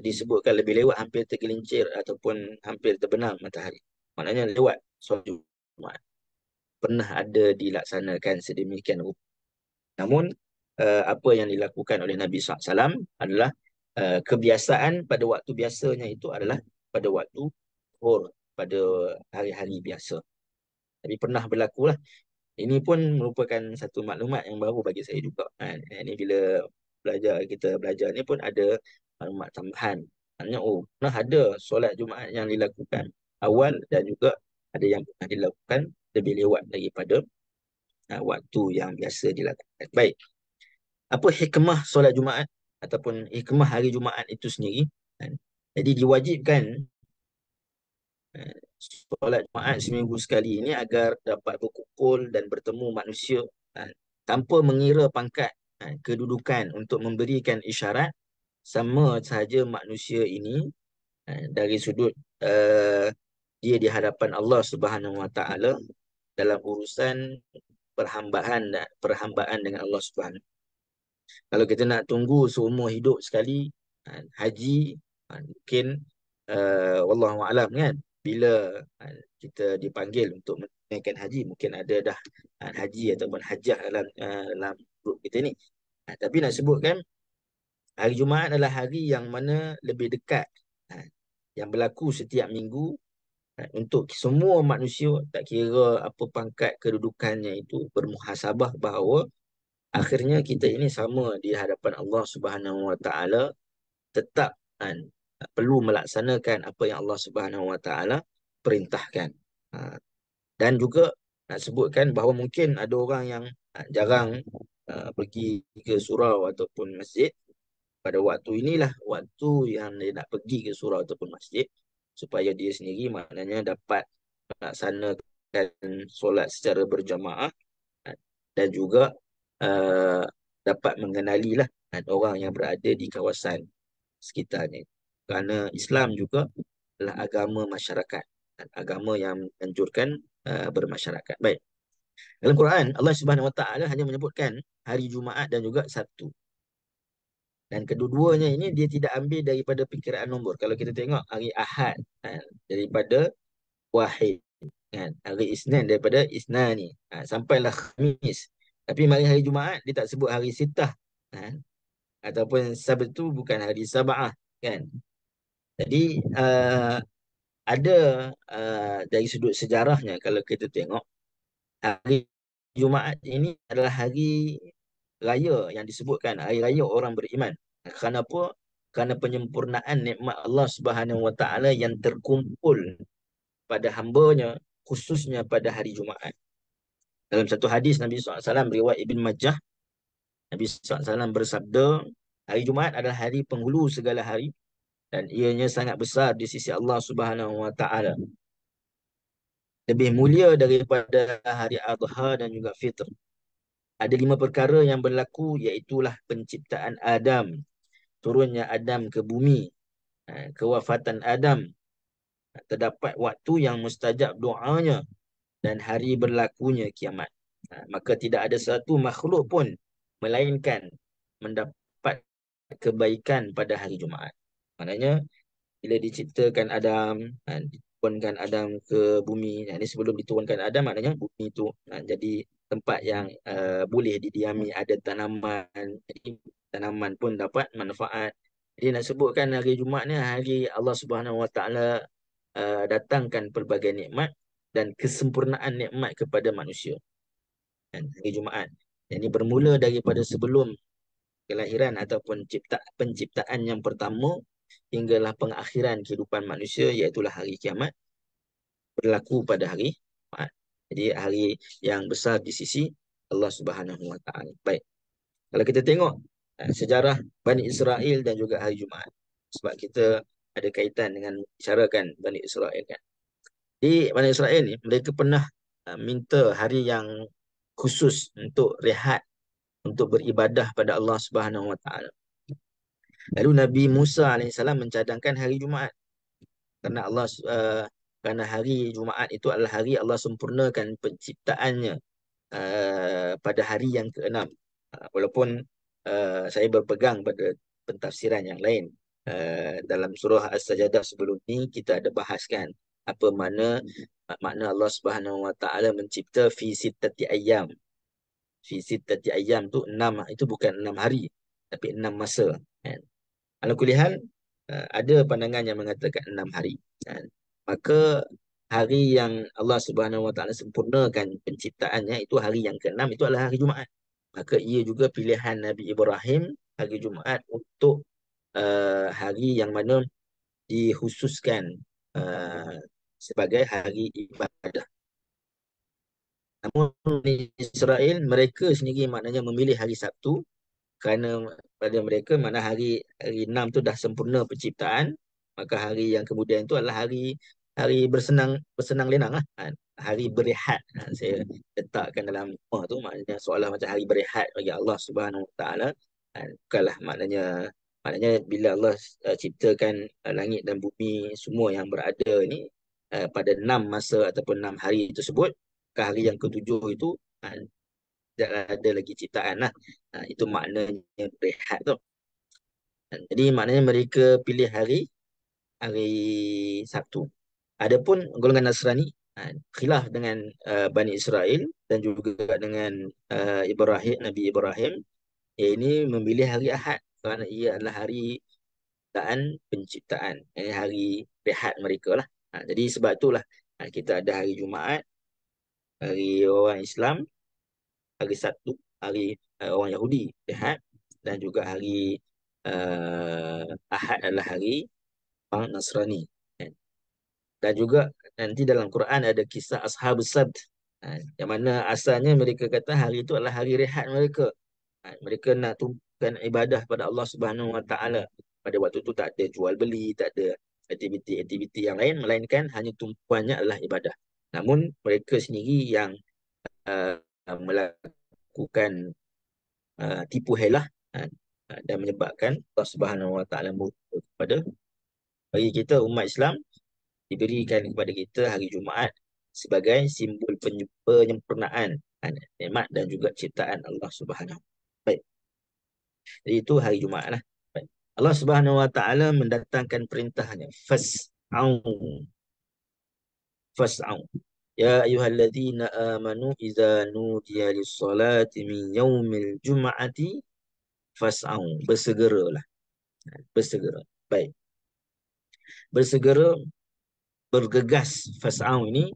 Speaker 1: disebutkan lebih lewat, hampir tergelincir ataupun hampir terbenam matahari. Maknanya lewat solat Jumaat. Pernah ada dilaksanakan sedemikian rupa. Namun, uh, apa yang dilakukan oleh Nabi SAW adalah uh, kebiasaan pada waktu biasanya itu adalah pada waktu khur, pada hari-hari biasa. Tapi pernah berlaku lah. Ini pun merupakan satu maklumat yang baru bagi saya juga. Ha, ini bila belajar kita belajar ni pun ada maklumat tambahan. Maksudnya, oh, pernah ada solat Jumaat yang dilakukan awal dan juga ada yang pernah dilakukan lebih lewat daripada ha, waktu yang biasa dilakukan. Baik. Apa hikmah solat Jumaat ataupun hikmah hari Jumaat itu sendiri? Ha, jadi diwajibkan eh, solat Jumaat seminggu sekali ini agar dapat berkumpul dan bertemu manusia ha, tanpa mengira pangkat ha, kedudukan untuk memberikan isyarat sama sahaja manusia ini ha, dari sudut uh, dia di hadapan Allah Subhanahu Wa Taala dalam urusan perhambaan perhambaan dengan Allah Subhanahu. Kalau kita nak tunggu seumur hidup sekali ha, haji ha, mungkin uh, wallahu alam kan bila ha, kita dipanggil untuk menaikkan haji mungkin ada dah ha, haji ataupun hajah dalam ha, dalam grup kita ni tapi nak sebutkan hari jumaat adalah hari yang mana lebih dekat yang berlaku setiap minggu untuk semua manusia tak kira apa pangkat kedudukannya itu bermuhasabah bahawa akhirnya kita ini sama di hadapan Allah Subhanahu Wa Taala tetap perlu melaksanakan apa yang Allah Subhanahu Wa Taala perintahkan. Ha. Dan juga nak sebutkan bahawa mungkin ada orang yang ha, jarang ha, pergi ke surau ataupun masjid pada waktu inilah waktu yang dia nak pergi ke surau ataupun masjid supaya dia sendiri maknanya dapat melaksanakan solat secara berjamaah dan juga uh, dapat mengenalilah orang yang berada di kawasan sekitarnya kerana Islam juga adalah agama masyarakat dan agama yang menganjurkan uh, eh, bermasyarakat. Baik. Dalam Quran Allah Subhanahu Wa Taala hanya menyebutkan hari Jumaat dan juga Sabtu. Dan kedua-duanya ini dia tidak ambil daripada fikiran nombor. Kalau kita tengok hari Ahad uh, daripada Wahid kan hari Isnin daripada Isnani ha, sampailah Khamis tapi mari hari Jumaat dia tak sebut hari Sitah kan ataupun Sabtu bukan hari Sabaah kan jadi uh, ada uh, dari sudut sejarahnya kalau kita tengok hari Jumaat ini adalah hari raya yang disebutkan hari raya orang beriman. Kenapa? Kerana penyempurnaan nikmat Allah Subhanahu Wa yang terkumpul pada hambanya khususnya pada hari Jumaat. Dalam satu hadis Nabi SAW riwayat Ibn Majah Nabi SAW bersabda hari Jumaat adalah hari penghulu segala hari dan ianya sangat besar di sisi Allah Subhanahu Wa Taala. Lebih mulia daripada hari Adha dan juga Fitr. Ada lima perkara yang berlaku iaitu penciptaan Adam, turunnya Adam ke bumi, ha, kewafatan Adam, ha, terdapat waktu yang mustajab doanya dan hari berlakunya kiamat. Ha, maka tidak ada satu makhluk pun melainkan mendapat kebaikan pada hari Jumaat. Maknanya bila diciptakan Adam ha, diturunkan Adam ke bumi ha, ini sebelum diturunkan Adam maknanya bumi itu ha, jadi tempat yang uh, boleh didiami ada tanaman jadi tanaman pun dapat manfaat jadi nak sebutkan hari Jumaat ni hari Allah Subhanahu Wa Taala eh, datangkan pelbagai nikmat dan kesempurnaan nikmat kepada manusia dan hari Jumaat ini bermula daripada sebelum kelahiran ataupun cipta penciptaan yang pertama hinggalah pengakhiran kehidupan manusia iaitu hari kiamat berlaku pada hari kiamat. Jadi hari yang besar di sisi Allah Subhanahu Wa Taala. Baik. Kalau kita tengok eh, sejarah Bani Israel dan juga hari Jumaat sebab kita ada kaitan dengan bicarakan Bani Israel kan. Di Bani Israel ni mereka pernah eh, minta hari yang khusus untuk rehat untuk beribadah pada Allah Subhanahu Wa Taala. Lalu Nabi Musa AS mencadangkan hari Jumaat. Kerana Allah uh, kerana hari Jumaat itu adalah hari Allah sempurnakan penciptaannya uh, pada hari yang keenam. Uh, walaupun uh, saya berpegang pada pentafsiran yang lain. Uh, dalam surah As-Sajadah sebelum ini kita ada bahaskan apa makna makna Allah Subhanahu mencipta fi sittati ayam, Fi sittati ayam itu enam itu bukan enam hari tapi enam masa kan. Ala kulli hal eh, ada pandangan yang mengatakan enam hari. Dan maka hari yang Allah Subhanahu Wa Taala sempurnakan penciptaannya itu hari yang keenam itu adalah hari Jumaat. Maka ia juga pilihan Nabi Ibrahim hari Jumaat untuk uh, hari yang mana dihususkan uh, sebagai hari ibadah. Namun di Israel mereka sendiri maknanya memilih hari Sabtu kerana pada mereka mana hari hari enam tu dah sempurna penciptaan maka hari yang kemudian itu adalah hari hari bersenang bersenang lenang lah. Ha, hari berehat ha, saya letakkan dalam rumah tu maknanya soalan macam hari berehat bagi Allah Subhanahu Wa Taala ha, bukanlah maknanya maknanya bila Allah eh, ciptakan eh, langit dan bumi semua yang berada ni eh, pada enam masa ataupun enam hari tersebut ke hari yang ketujuh itu tidak ada lagi ciptaan lah. Ha, itu maknanya rehat tu. Ha, jadi maknanya mereka pilih hari hari Sabtu. Adapun golongan Nasrani ha, khilaf dengan uh, Bani Israel dan juga dengan uh, Ibrahim Nabi Ibrahim ia ini memilih hari Ahad kerana ia adalah hari ciptaan penciptaan. Ini hari rehat mereka lah. Ha, jadi sebab itulah ha, kita ada hari Jumaat hari orang Islam hari Sabtu, hari uh, orang Yahudi, Ahad. Dan juga hari uh, Ahad adalah hari orang Nasrani. Kan? Dan juga nanti dalam Quran ada kisah Ashab Sabt. Uh, kan. yang mana asalnya mereka kata hari itu adalah hari rehat mereka. Uh, mereka nak tumpukan ibadah pada Allah Subhanahu Wa Taala Pada waktu itu tak ada jual beli, tak ada aktiviti-aktiviti yang lain. Melainkan hanya tumpuannya adalah ibadah. Namun mereka sendiri yang eh, melakukan uh, tipu helah uh, uh, dan menyebabkan Allah Subhanahu Wa Taala kepada bagi kita umat Islam diberikan kepada kita hari Jumaat sebagai simbol penyempurnaan uh, nikmat dan juga ciptaan Allah Subhanahu. Baik. Jadi itu hari Jumaat lah. Baik. Allah Subhanahu Wa Taala mendatangkan perintahnya fas'au fas'au Ya أيها الذين آمنوا إذا نودي للصلاة من يوم الجمعة فاسعوا بسجرة لا بسجرة باي بسجرة bergegas fas'au ini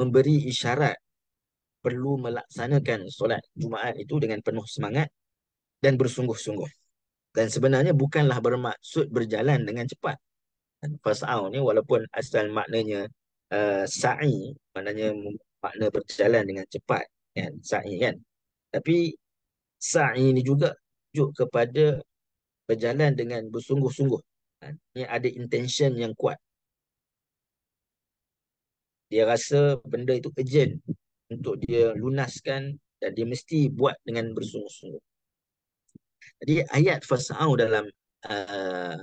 Speaker 1: memberi isyarat perlu melaksanakan solat Jumaat itu dengan penuh semangat dan bersungguh-sungguh. Dan sebenarnya bukanlah bermaksud berjalan dengan cepat. Fas'au ni walaupun asal maknanya uh, sa'i maknanya makna berjalan dengan cepat kan sa'i kan tapi sa'i ni juga tunjuk kepada berjalan dengan bersungguh-sungguh kan? ni ada intention yang kuat dia rasa benda itu urgent untuk dia lunaskan dan dia mesti buat dengan bersungguh-sungguh jadi ayat fasau dalam eh,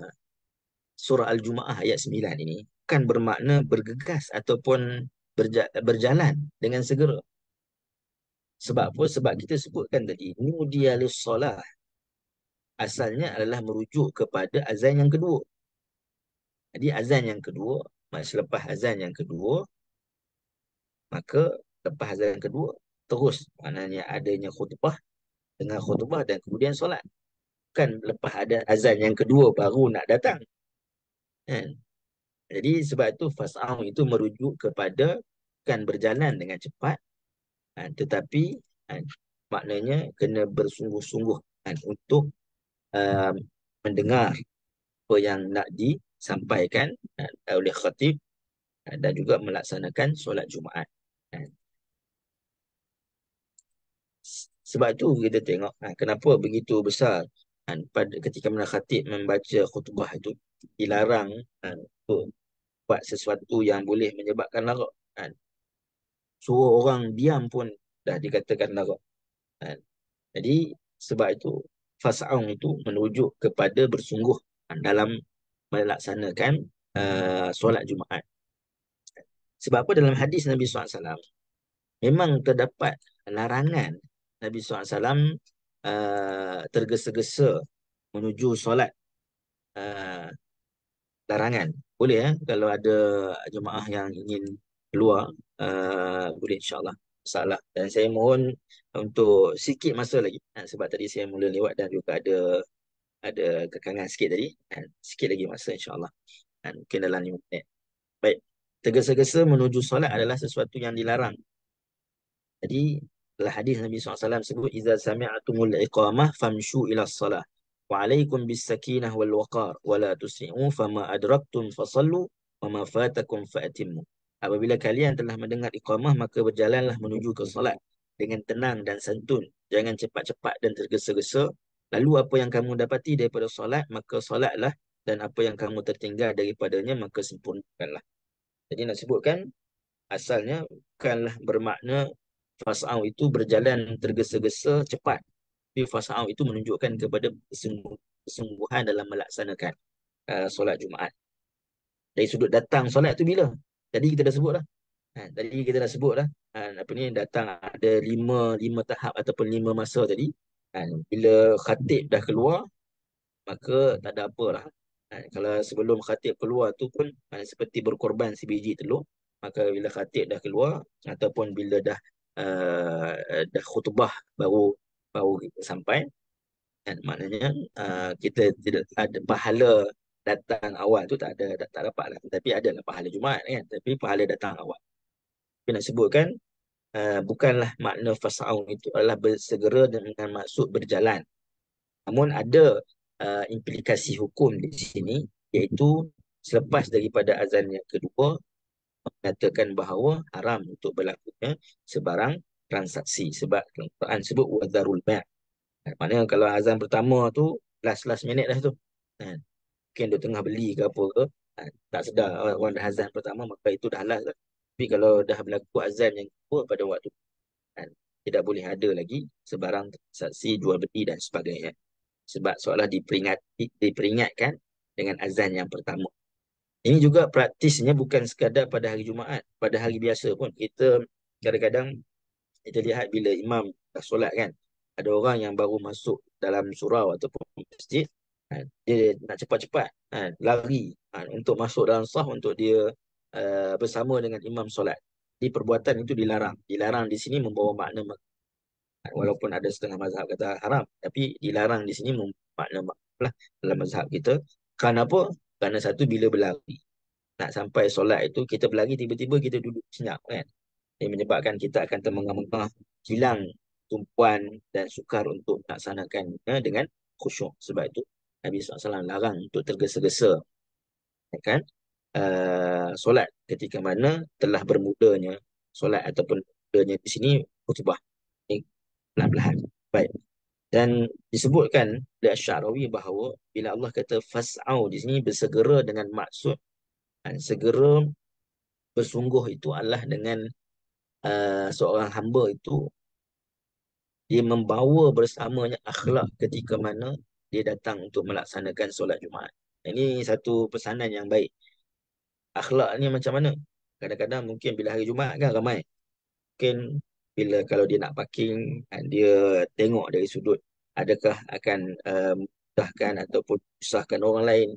Speaker 1: surah Al-Jumu'ah ayat 9 ini kan bermakna bergegas ataupun berja- berjalan dengan segera. Sebab apa? Sebab kita sebutkan tadi, nudiyalus solah asalnya adalah merujuk kepada azan yang kedua. Jadi azan yang kedua, maksud lepas azan yang kedua, maka lepas azan yang kedua, terus maknanya adanya khutbah dengan khutbah dan kemudian solat. kan lepas ada azan yang kedua baru nak datang. Kan? Jadi sebab itu fas'au itu merujuk kepada kan berjalan dengan cepat kan? tetapi kan? maknanya kena bersungguh-sungguh kan? untuk um, mendengar apa yang nak disampaikan kan? oleh khatib kan? dan juga melaksanakan solat Jumaat. Kan? Sebab itu kita tengok kan? kenapa begitu besar kan? pada ketika mana khatib membaca khutbah itu dilarang kan, untuk buat sesuatu yang boleh menyebabkan larut. Kan. Suruh orang diam pun dah dikatakan larut. Kan. Jadi sebab itu fasaung itu menuju kepada bersungguh kan, dalam melaksanakan uh, solat Jumaat. Sebab apa dalam hadis Nabi SAW memang terdapat larangan Nabi SAW uh, tergesa-gesa menuju solat eh, karangan. Boleh ya eh? kalau ada jemaah yang ingin keluar uh, boleh insyaallah salah dan saya mohon untuk sikit masa lagi kan? sebab tadi saya mula lewat dan juga ada ada kekangan sikit tadi kan? sikit lagi masa insyaallah kan? mungkin dalam 5 minit baik tergesa-gesa menuju solat adalah sesuatu yang dilarang jadi dalam hadis Nabi SAW sebut iza sami'atumul iqamah famshu ila solat وعليكم بالسكينة والوقار ولا تسرعوا فما أدركتم فصلوا وما فاتكم فأتموا Apabila kalian telah mendengar iqamah, maka berjalanlah menuju ke salat dengan tenang dan santun. Jangan cepat-cepat dan tergesa-gesa. Lalu apa yang kamu dapati daripada salat, maka salatlah. Dan apa yang kamu tertinggal daripadanya, maka sempurnakanlah. Jadi nak sebutkan, asalnya bukanlah bermakna fas'aw itu berjalan tergesa-gesa cepat fasa'au itu menunjukkan kepada kesungguhan dalam melaksanakan uh, solat Jumaat. Dari sudut datang solat itu bila? Tadi kita dah sebut lah. Ha, tadi kita dah sebut lah. Ha, apa ni datang ada lima, lima tahap ataupun lima masa tadi. Ha, bila khatib dah keluar, maka tak ada apalah. Ha, kalau sebelum khatib keluar tu pun ha, seperti berkorban si biji telur. Maka bila khatib dah keluar ataupun bila dah Uh, dah khutbah baru baru kita sampai dan maknanya uh, kita tidak ada pahala datang awal tu tak ada tak, tak dapat lah tapi adalah pahala Jumaat kan tapi pahala datang awal tapi nak sebutkan uh, bukanlah makna fasa'un itu adalah bersegera dengan maksud berjalan namun ada uh, implikasi hukum di sini iaitu selepas daripada azan yang kedua mengatakan bahawa haram untuk berlakunya sebarang transaksi sebab Quran sebut wadharul ba' maknanya kalau azan pertama tu last-last minit dah tu kan mungkin dia tengah beli ke apa ke tak sedar orang dah azan pertama maka itu dah last lah tapi kalau dah berlaku azan yang kedua pada waktu kan tidak boleh ada lagi sebarang transaksi jual beli dan sebagainya sebab seolah diperingati diperingatkan dengan azan yang pertama ini juga praktisnya bukan sekadar pada hari Jumaat. Pada hari biasa pun kita kadang-kadang kita lihat bila imam dah solat kan ada orang yang baru masuk dalam surau ataupun masjid ha, dia nak cepat-cepat kan, lari ha, untuk masuk dalam sah untuk dia eh, bersama dengan imam solat jadi perbuatan itu dilarang dilarang di sini membawa makna kan, walaupun ada setengah mazhab kata haram tapi dilarang di sini membawa makna lah dalam mazhab kita apa? kerana satu bila berlari nak sampai solat itu kita berlari tiba-tiba kita duduk senyap kan yang menyebabkan kita akan termengah-mengah hilang tumpuan dan sukar untuk melaksanakan eh, dengan khusyuk sebab itu Nabi SAW larang untuk tergesa-gesa ya kan uh, solat ketika mana telah bermudanya solat ataupun mudanya di sini khutbah ini pelan-pelan baik dan disebutkan oleh Syarawi bahawa bila Allah kata fas'au di sini bersegera dengan maksud dan segera bersungguh itu Allah dengan Ah, seorang hamba itu dia membawa bersamanya akhlak ketika mana dia datang untuk melaksanakan solat Jumaat. Ini satu pesanan yang baik. Akhlak ni macam mana? Kadang-kadang mungkin bila hari Jumaat kan ramai. Mungkin bila kalau dia nak parking, kan, dia tengok dari sudut adakah akan eh, mudahkan um, ataupun usahkan orang lain.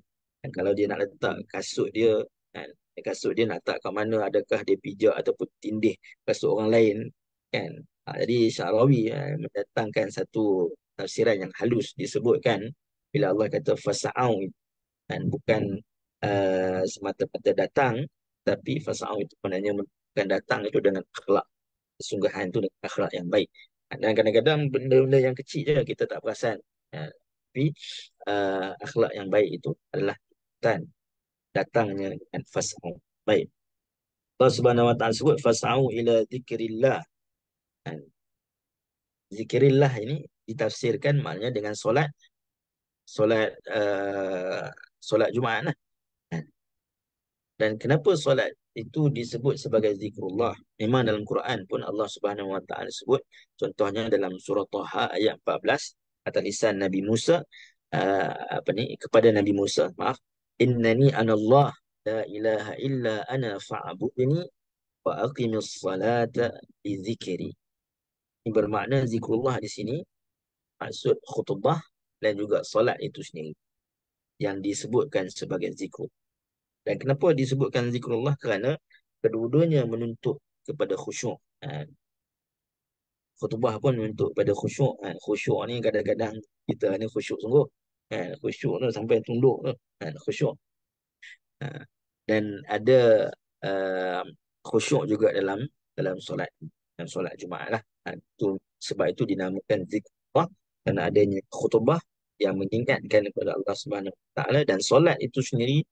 Speaker 1: Dan kalau dia nak letak kasut dia, kan, kasut dia nak letak kat mana adakah dia pijak ataupun tindih kasut orang lain kan ha, jadi syarawi ha, mendatangkan satu tafsiran yang halus disebutkan bila Allah kata fasa'au dan bukan uh, eh, semata-mata datang tapi fasa'au itu sebenarnya bukan datang itu dengan akhlak kesungguhan itu dengan akhlak yang baik dan kadang-kadang benda-benda yang kecil je kita tak perasan ha, tapi uh, akhlak yang baik itu adalah tan datangnya dengan fas'au. Baik. Allah Subhanahu wa taala sebut fas'au ila zikrillah. Dan ini ditafsirkan maknanya dengan solat solat uh, solat Jumaat lah. Kan? Dan kenapa solat itu disebut sebagai zikrullah? Memang dalam Quran pun Allah Subhanahu wa taala sebut contohnya dalam surah Taha ayat 14 atas lisan Nabi Musa uh, apa ni kepada Nabi Musa maaf innani ana Allah, la ilaha illa ana fa'budni wa aqimis salata li zikri ini bermakna zikrullah di sini maksud khutbah dan juga solat itu sendiri yang disebutkan sebagai zikr dan kenapa disebutkan zikrullah kerana kedua-duanya menuntut kepada khusyuk ha. khutbah pun menuntut kepada khusyuk ha. khusyuk ni kadang-kadang kita ni khusyuk sungguh kan khusyuk tu sampai tunduk tu kan khusyuk ha, dan ada uh, um, khusyuk juga dalam dalam solat Dalam solat jumaat lah itu ha, sebab itu dinamakan zikrullah kerana adanya khutbah yang mengingatkan kepada Allah Subhanahu taala dan solat itu sendiri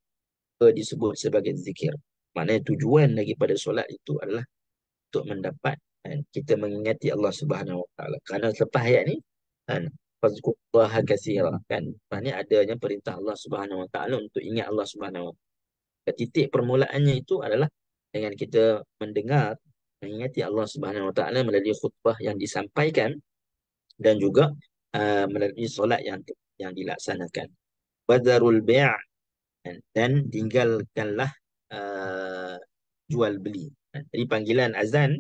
Speaker 1: eh, disebut sebagai zikir maknanya tujuan daripada solat itu adalah untuk mendapat kan, kita mengingati Allah Subhanahu taala kerana selepas ayat ni kan, fazkurullaha katsira kan maknanya adanya perintah Allah Subhanahu wa taala untuk ingat Allah Subhanahu wa taala titik permulaannya itu adalah dengan kita mendengar mengingati Allah Subhanahu wa taala melalui khutbah yang disampaikan dan juga uh, melalui solat yang yang dilaksanakan wadarul bai' dan tinggalkanlah uh, jual beli. Jadi panggilan azan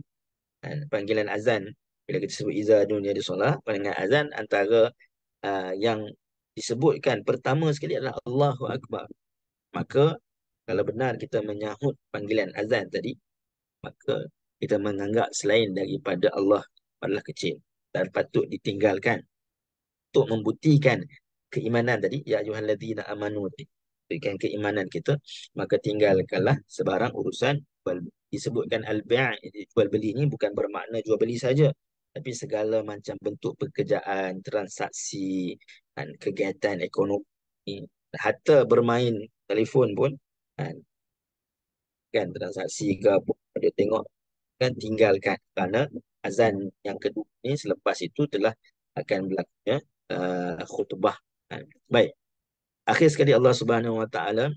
Speaker 1: uh, panggilan azan bila kita sebut izadun yang disolat pandangan azan antara uh, yang disebutkan pertama sekali adalah Allahu Akbar maka kalau benar kita menyahut panggilan azan tadi maka kita menganggap selain daripada Allah adalah kecil dan patut ditinggalkan untuk membuktikan keimanan tadi ya ayyuhallazina amanu ikan keimanan kita maka tinggalkanlah sebarang urusan disebutkan al-bai' jual beli ni bukan bermakna jual beli saja tapi segala macam bentuk pekerjaan, transaksi dan kegiatan ekonomi, hatta bermain telefon pun kan, kan transaksi ke pun dia tengok kan tinggalkan kerana azan yang kedua ni selepas itu telah akan berlaku ya, uh, eh, khutbah. Kan. Baik. Akhir sekali Allah Subhanahu Wa Taala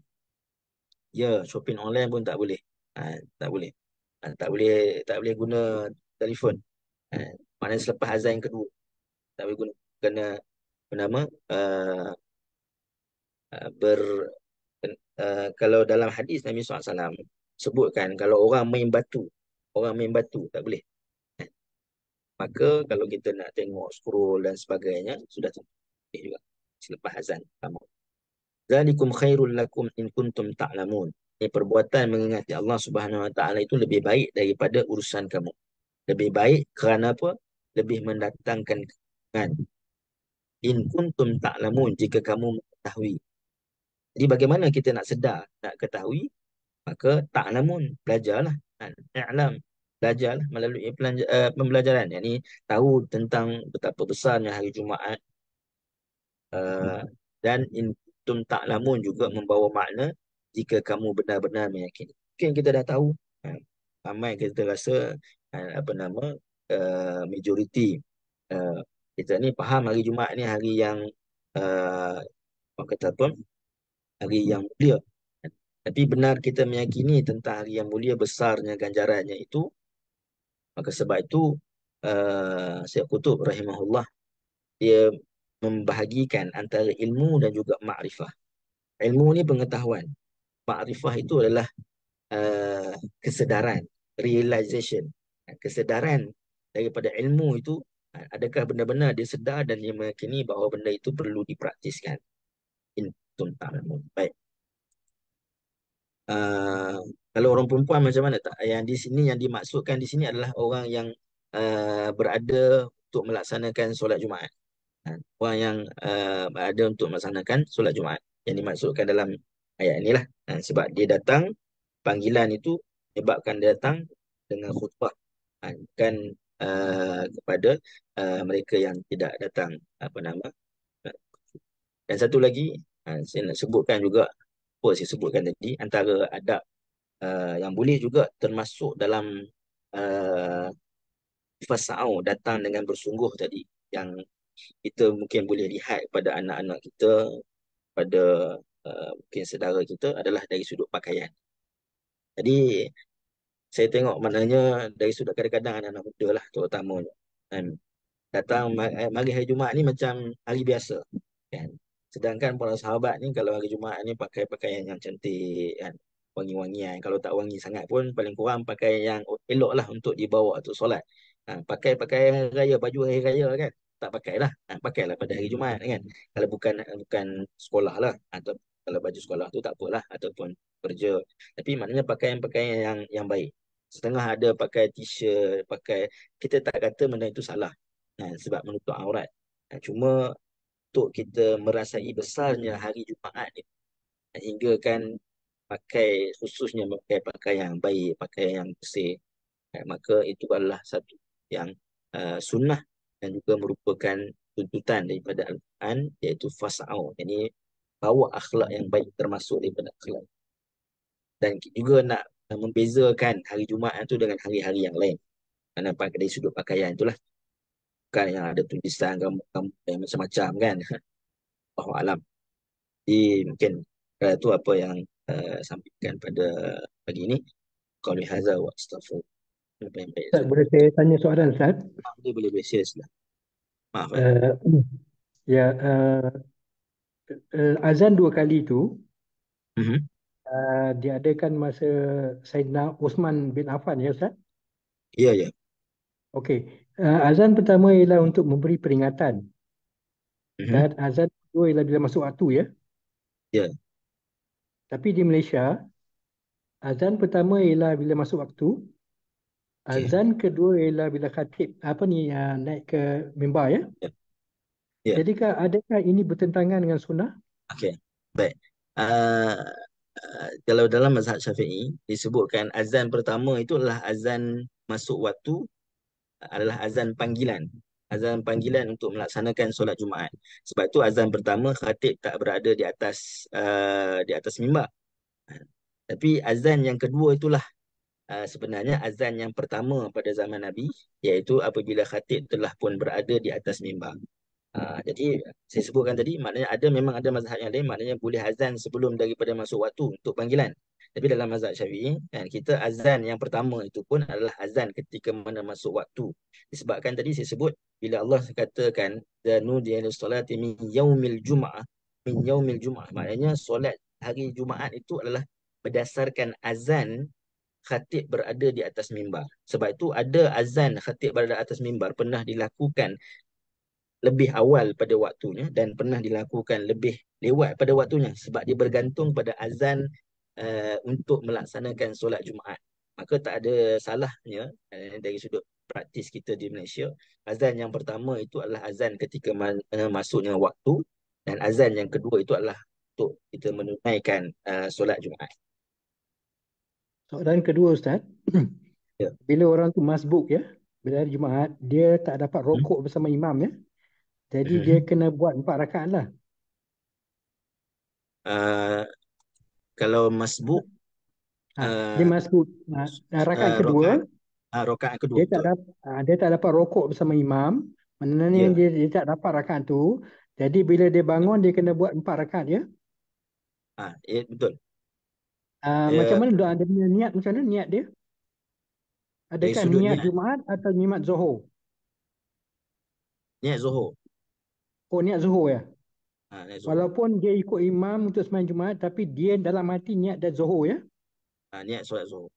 Speaker 1: ya shopping online pun tak boleh. Ha, tak boleh. Ha, tak boleh tak boleh guna telefon. Kan maknanya selepas azan yang kedua tak boleh guna kena bernama. nama uh, eh, eh, ber uh, kalau dalam hadis Nabi SAW sebutkan kalau orang main batu orang main batu tak boleh maka kalau kita nak tengok scroll dan sebagainya sudah boleh juga selepas azan pertama zalikum khairul lakum in kuntum ta'lamun ini perbuatan mengingati Allah Subhanahu Wa Taala itu lebih baik daripada urusan kamu. Lebih baik kerana apa? lebih mendatangkan kan in kuntum ta'lamun jika kamu mengetahui jadi bagaimana kita nak sedar nak ketahui maka ta'lamun belajarlah kan i'lam belajar melalui eh, pembelajaran yakni tahu tentang betapa besarnya hari jumaat uh, dan in kuntum ta'lamun juga membawa makna jika kamu benar-benar meyakini mungkin kita dah tahu kan ramai kita rasa eh, apa nama uh, majoriti uh, kita ni faham hari Jumaat ni hari yang uh, eh, orang kata apa hari yang mulia tapi benar kita meyakini tentang hari yang mulia besarnya ganjarannya itu maka sebab itu uh, saya kutub rahimahullah dia membahagikan antara ilmu dan juga makrifah ilmu ni pengetahuan makrifah itu adalah uh, kesedaran realization kesedaran daripada ilmu itu adakah benar-benar dia sedar dan dia meyakini bahawa benda itu perlu dipraktiskan in tuntalmu baik uh, kalau orang perempuan macam mana tak yang di sini yang dimaksudkan di sini adalah orang yang uh, berada untuk melaksanakan solat Jumaat uh, orang yang uh, berada untuk melaksanakan solat Jumaat yang dimaksudkan dalam ayat inilah uh, sebab dia datang panggilan itu menyebabkan dia datang dengan khutbah kan uh, kepada uh, mereka yang tidak datang apa nama dan satu lagi uh, saya nak sebutkan juga apa saya sebutkan tadi antara adab uh, yang boleh juga termasuk dalam uh, fasau datang dengan bersungguh tadi yang kita mungkin boleh lihat pada anak-anak kita pada uh, mungkin saudara kita adalah dari sudut pakaian jadi saya tengok maknanya dari sudut kadang-kadang anak-anak muda lah terutamanya kan datang hari eh, hari Jumaat ni macam hari biasa kan sedangkan para sahabat ni kalau hari Jumaat ni pakai pakaian yang cantik kan wangi-wangian kalau tak wangi sangat pun paling kurang pakai yang elok lah untuk dibawa tu solat ha, pakai pakai raya baju hari raya kan tak pakailah ha, pakailah pada hari Jumaat kan kalau bukan bukan sekolah lah atau kalau baju sekolah tu tak apalah ataupun kerja tapi maknanya pakaian pakai yang yang baik setengah ada pakai t-shirt pakai kita tak kata benda itu salah Nah kan, sebab menutup aurat kan cuma untuk kita merasai besarnya hari Jumaat ni hingga kan pakai khususnya pakai pakaian yang baik pakai yang bersih kan? maka itu adalah satu yang uh, sunnah dan juga merupakan tuntutan daripada Al-Quran iaitu fasa'u. ini bawa akhlak yang baik termasuk daripada akhlak. Dan juga nak membezakan hari Jumaat tu dengan hari-hari yang lain. Karena pakai dari sudut pakaian itulah. Bukan yang ada tulisan kamu, kamu yang macam-macam kan. Bahawa alam. Jadi mungkin uh, tu apa yang uh, sampaikan pada pagi ini. Kau lihat wa astaghfirullah. Ustaz, boleh
Speaker 2: saya tanya soalan Ustaz?
Speaker 1: Ah, boleh, boleh, boleh. Saya Maaf. Uh,
Speaker 2: ya, uh, uh, azan dua kali tu mm-hmm. uh, diadakan masa Saidina Osman bin Affan ya Ustaz? Ya yeah, ya. Yeah. Okey. Uh, azan pertama ialah untuk memberi peringatan. Mm-hmm. Dan azan kedua ialah bila masuk waktu ya. Ya. Yeah. Tapi di Malaysia azan pertama ialah bila masuk waktu. Azan okay. kedua ialah bila khatib apa ni uh, naik ke mimbar ya. Yeah. Yeah. Jadikah adakah ini bertentangan dengan sunnah?
Speaker 1: Okey. Baik. Uh, kalau dalam mazhab syafi'i, disebutkan azan pertama itu adalah azan masuk waktu, adalah azan panggilan. Azan panggilan untuk melaksanakan solat Jumaat. Sebab itu azan pertama khatib tak berada di atas uh, di atas mimbar. Tapi azan yang kedua itulah uh, sebenarnya azan yang pertama pada zaman Nabi iaitu apabila khatib telah pun berada di atas mimbar. Ah, jadi saya sebutkan tadi maknanya ada memang ada mazhab yang lain maknanya boleh azan sebelum daripada masuk waktu untuk panggilan. Tapi dalam mazhab Syafi'i kan kita azan yang pertama itu pun adalah azan ketika mana masuk waktu. Disebabkan tadi saya sebut bila Allah katakan danu dialusolati min yaumil jumaah min yaumil jumaah maknanya solat hari Jumaat itu adalah berdasarkan azan khatib berada di atas mimbar. Sebab itu ada azan khatib berada di atas mimbar pernah dilakukan lebih awal pada waktunya dan pernah dilakukan lebih lewat pada waktunya sebab dia bergantung pada azan uh, untuk melaksanakan solat Jumaat. Maka tak ada salahnya uh, dari sudut praktis kita di Malaysia. Azan yang pertama itu adalah azan ketika ma- uh, masuknya waktu dan azan yang kedua itu adalah untuk kita menunaikan uh, solat Jumaat.
Speaker 2: Soalan kedua Ustaz, yeah. bila orang tu masbuk ya, bila hari Jumaat, dia tak dapat rokok hmm. bersama imam ya, jadi mhm. dia kena buat empat rakaat lah.
Speaker 1: Uh, kalau masbuk. Ha, uh, dia masbuk.
Speaker 2: Ha, uh, rakaat uh, kedua.
Speaker 1: Rokaat, uh, rokaat kedua. Dia tak,
Speaker 2: dapat, ha, uh, dia tak dapat rokok bersama imam. Maksudnya yeah. dia, dia tak dapat rakaat tu. Jadi bila dia bangun dia kena buat empat rakaat ya.
Speaker 1: Ah, ya betul. Uh, yeah. Macam mana
Speaker 2: doa dia niat macam mana niat dia?
Speaker 1: Adakah niat, niat
Speaker 2: Jumaat atau niat Zohor? Niat Zohor. Oh niat zuhur ya. Ha, Walaupun dia ikut imam untuk sembahyang Jumaat tapi dia dalam hati niat dan zuhur ya.
Speaker 1: Ha, niat solat zuhur.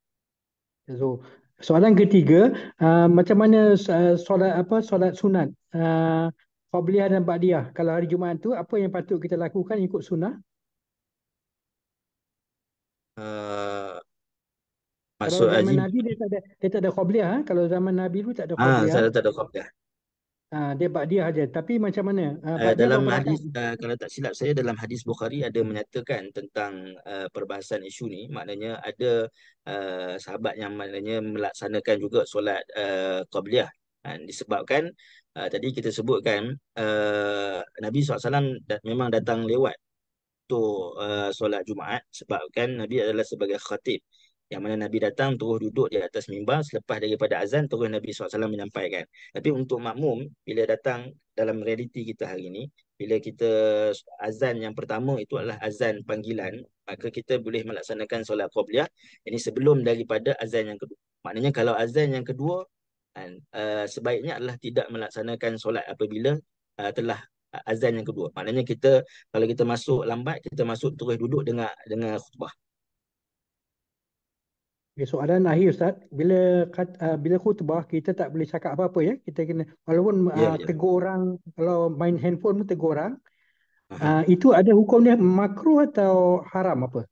Speaker 2: Zuhur. Soalan ketiga, uh, macam mana uh, solat apa solat sunat? Uh, Qabliyah dan Ba'diyah. Kalau hari Jumaat tu apa yang patut kita lakukan ikut sunat?
Speaker 1: Uh, maksud Kalau zaman Haji... Nabi
Speaker 2: dia tak ada dia tak ada Qabliyah. Ha? Kalau zaman Nabi tu tak ada Qabliyah. Ah, saya tak ada Qabliyah. Ah, dia bab dia aja, Tapi macam mana? Uh, dalam hadis,
Speaker 1: uh, kalau tak silap saya, dalam hadis Bukhari ada menyatakan tentang uh, perbahasan isu ni. Maknanya ada uh, sahabat yang maknanya melaksanakan juga solat uh, Qabliyah. Uh, disebabkan uh, tadi kita sebutkan uh, Nabi SAW memang datang lewat tu uh, solat Jumaat sebabkan Nabi adalah sebagai khatib. Uh, yang mana Nabi datang terus duduk di atas mimbar selepas daripada azan terus Nabi SAW menyampaikan. Tapi untuk makmum bila datang dalam realiti kita hari ini, bila kita azan yang pertama itu adalah azan panggilan, maka kita boleh melaksanakan solat qobliyah. Ini sebelum daripada azan yang kedua. Maknanya kalau azan yang kedua, kan, uh, sebaiknya adalah tidak melaksanakan solat apabila uh, telah azan yang kedua. Maknanya kita kalau kita masuk lambat, kita masuk terus duduk dengar dengar khutbah.
Speaker 2: Okay, soalan akhir Ustaz, bila kat, uh, bila khutbah kita tak boleh cakap apa-apa ya. Kita kena walaupun uh, yeah, yeah. Ya. tegur orang kalau main handphone pun tegur orang. Uh, itu ada hukumnya makruh atau haram apa?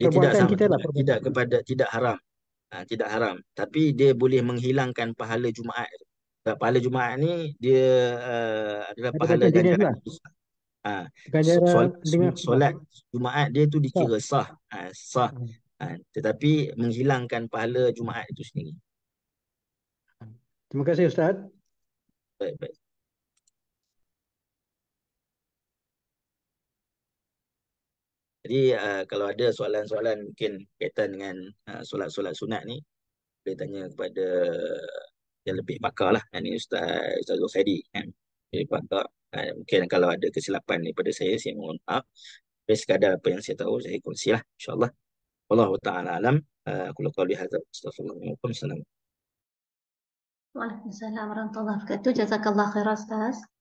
Speaker 1: Dia tidak sama. kita lah, tidak, tidak kepada tidak haram. Ha, tidak haram. Tapi dia boleh menghilangkan pahala Jumaat. Sebab pahala Jumaat ni dia uh, adalah pahala ada ganjaran. Lah. Ha, so, solat Jumaat dia tu dikira sah. Ha, sah. Hmm ha, tetapi menghilangkan pahala Jumaat itu sendiri.
Speaker 2: Terima kasih Ustaz.
Speaker 1: Baik, baik. Jadi uh, kalau ada soalan-soalan mungkin kaitan dengan uh, solat-solat sunat ni, boleh tanya kepada yang lebih pakar lah. Ini Ustaz, Ustaz Saidi. Kan? Ha, lebih pakar. Uh, mungkin kalau ada kesilapan daripada saya, saya mohon maaf. Tapi sekadar apa yang saya tahu, saya kongsi lah. InsyaAllah. والله تعالى أعلم كل آه، قولي هذا أستغفر الله ولكم السلام عليكم وعليكم السلام ورحمة الله وبركاته جزاك الله خير أستاذ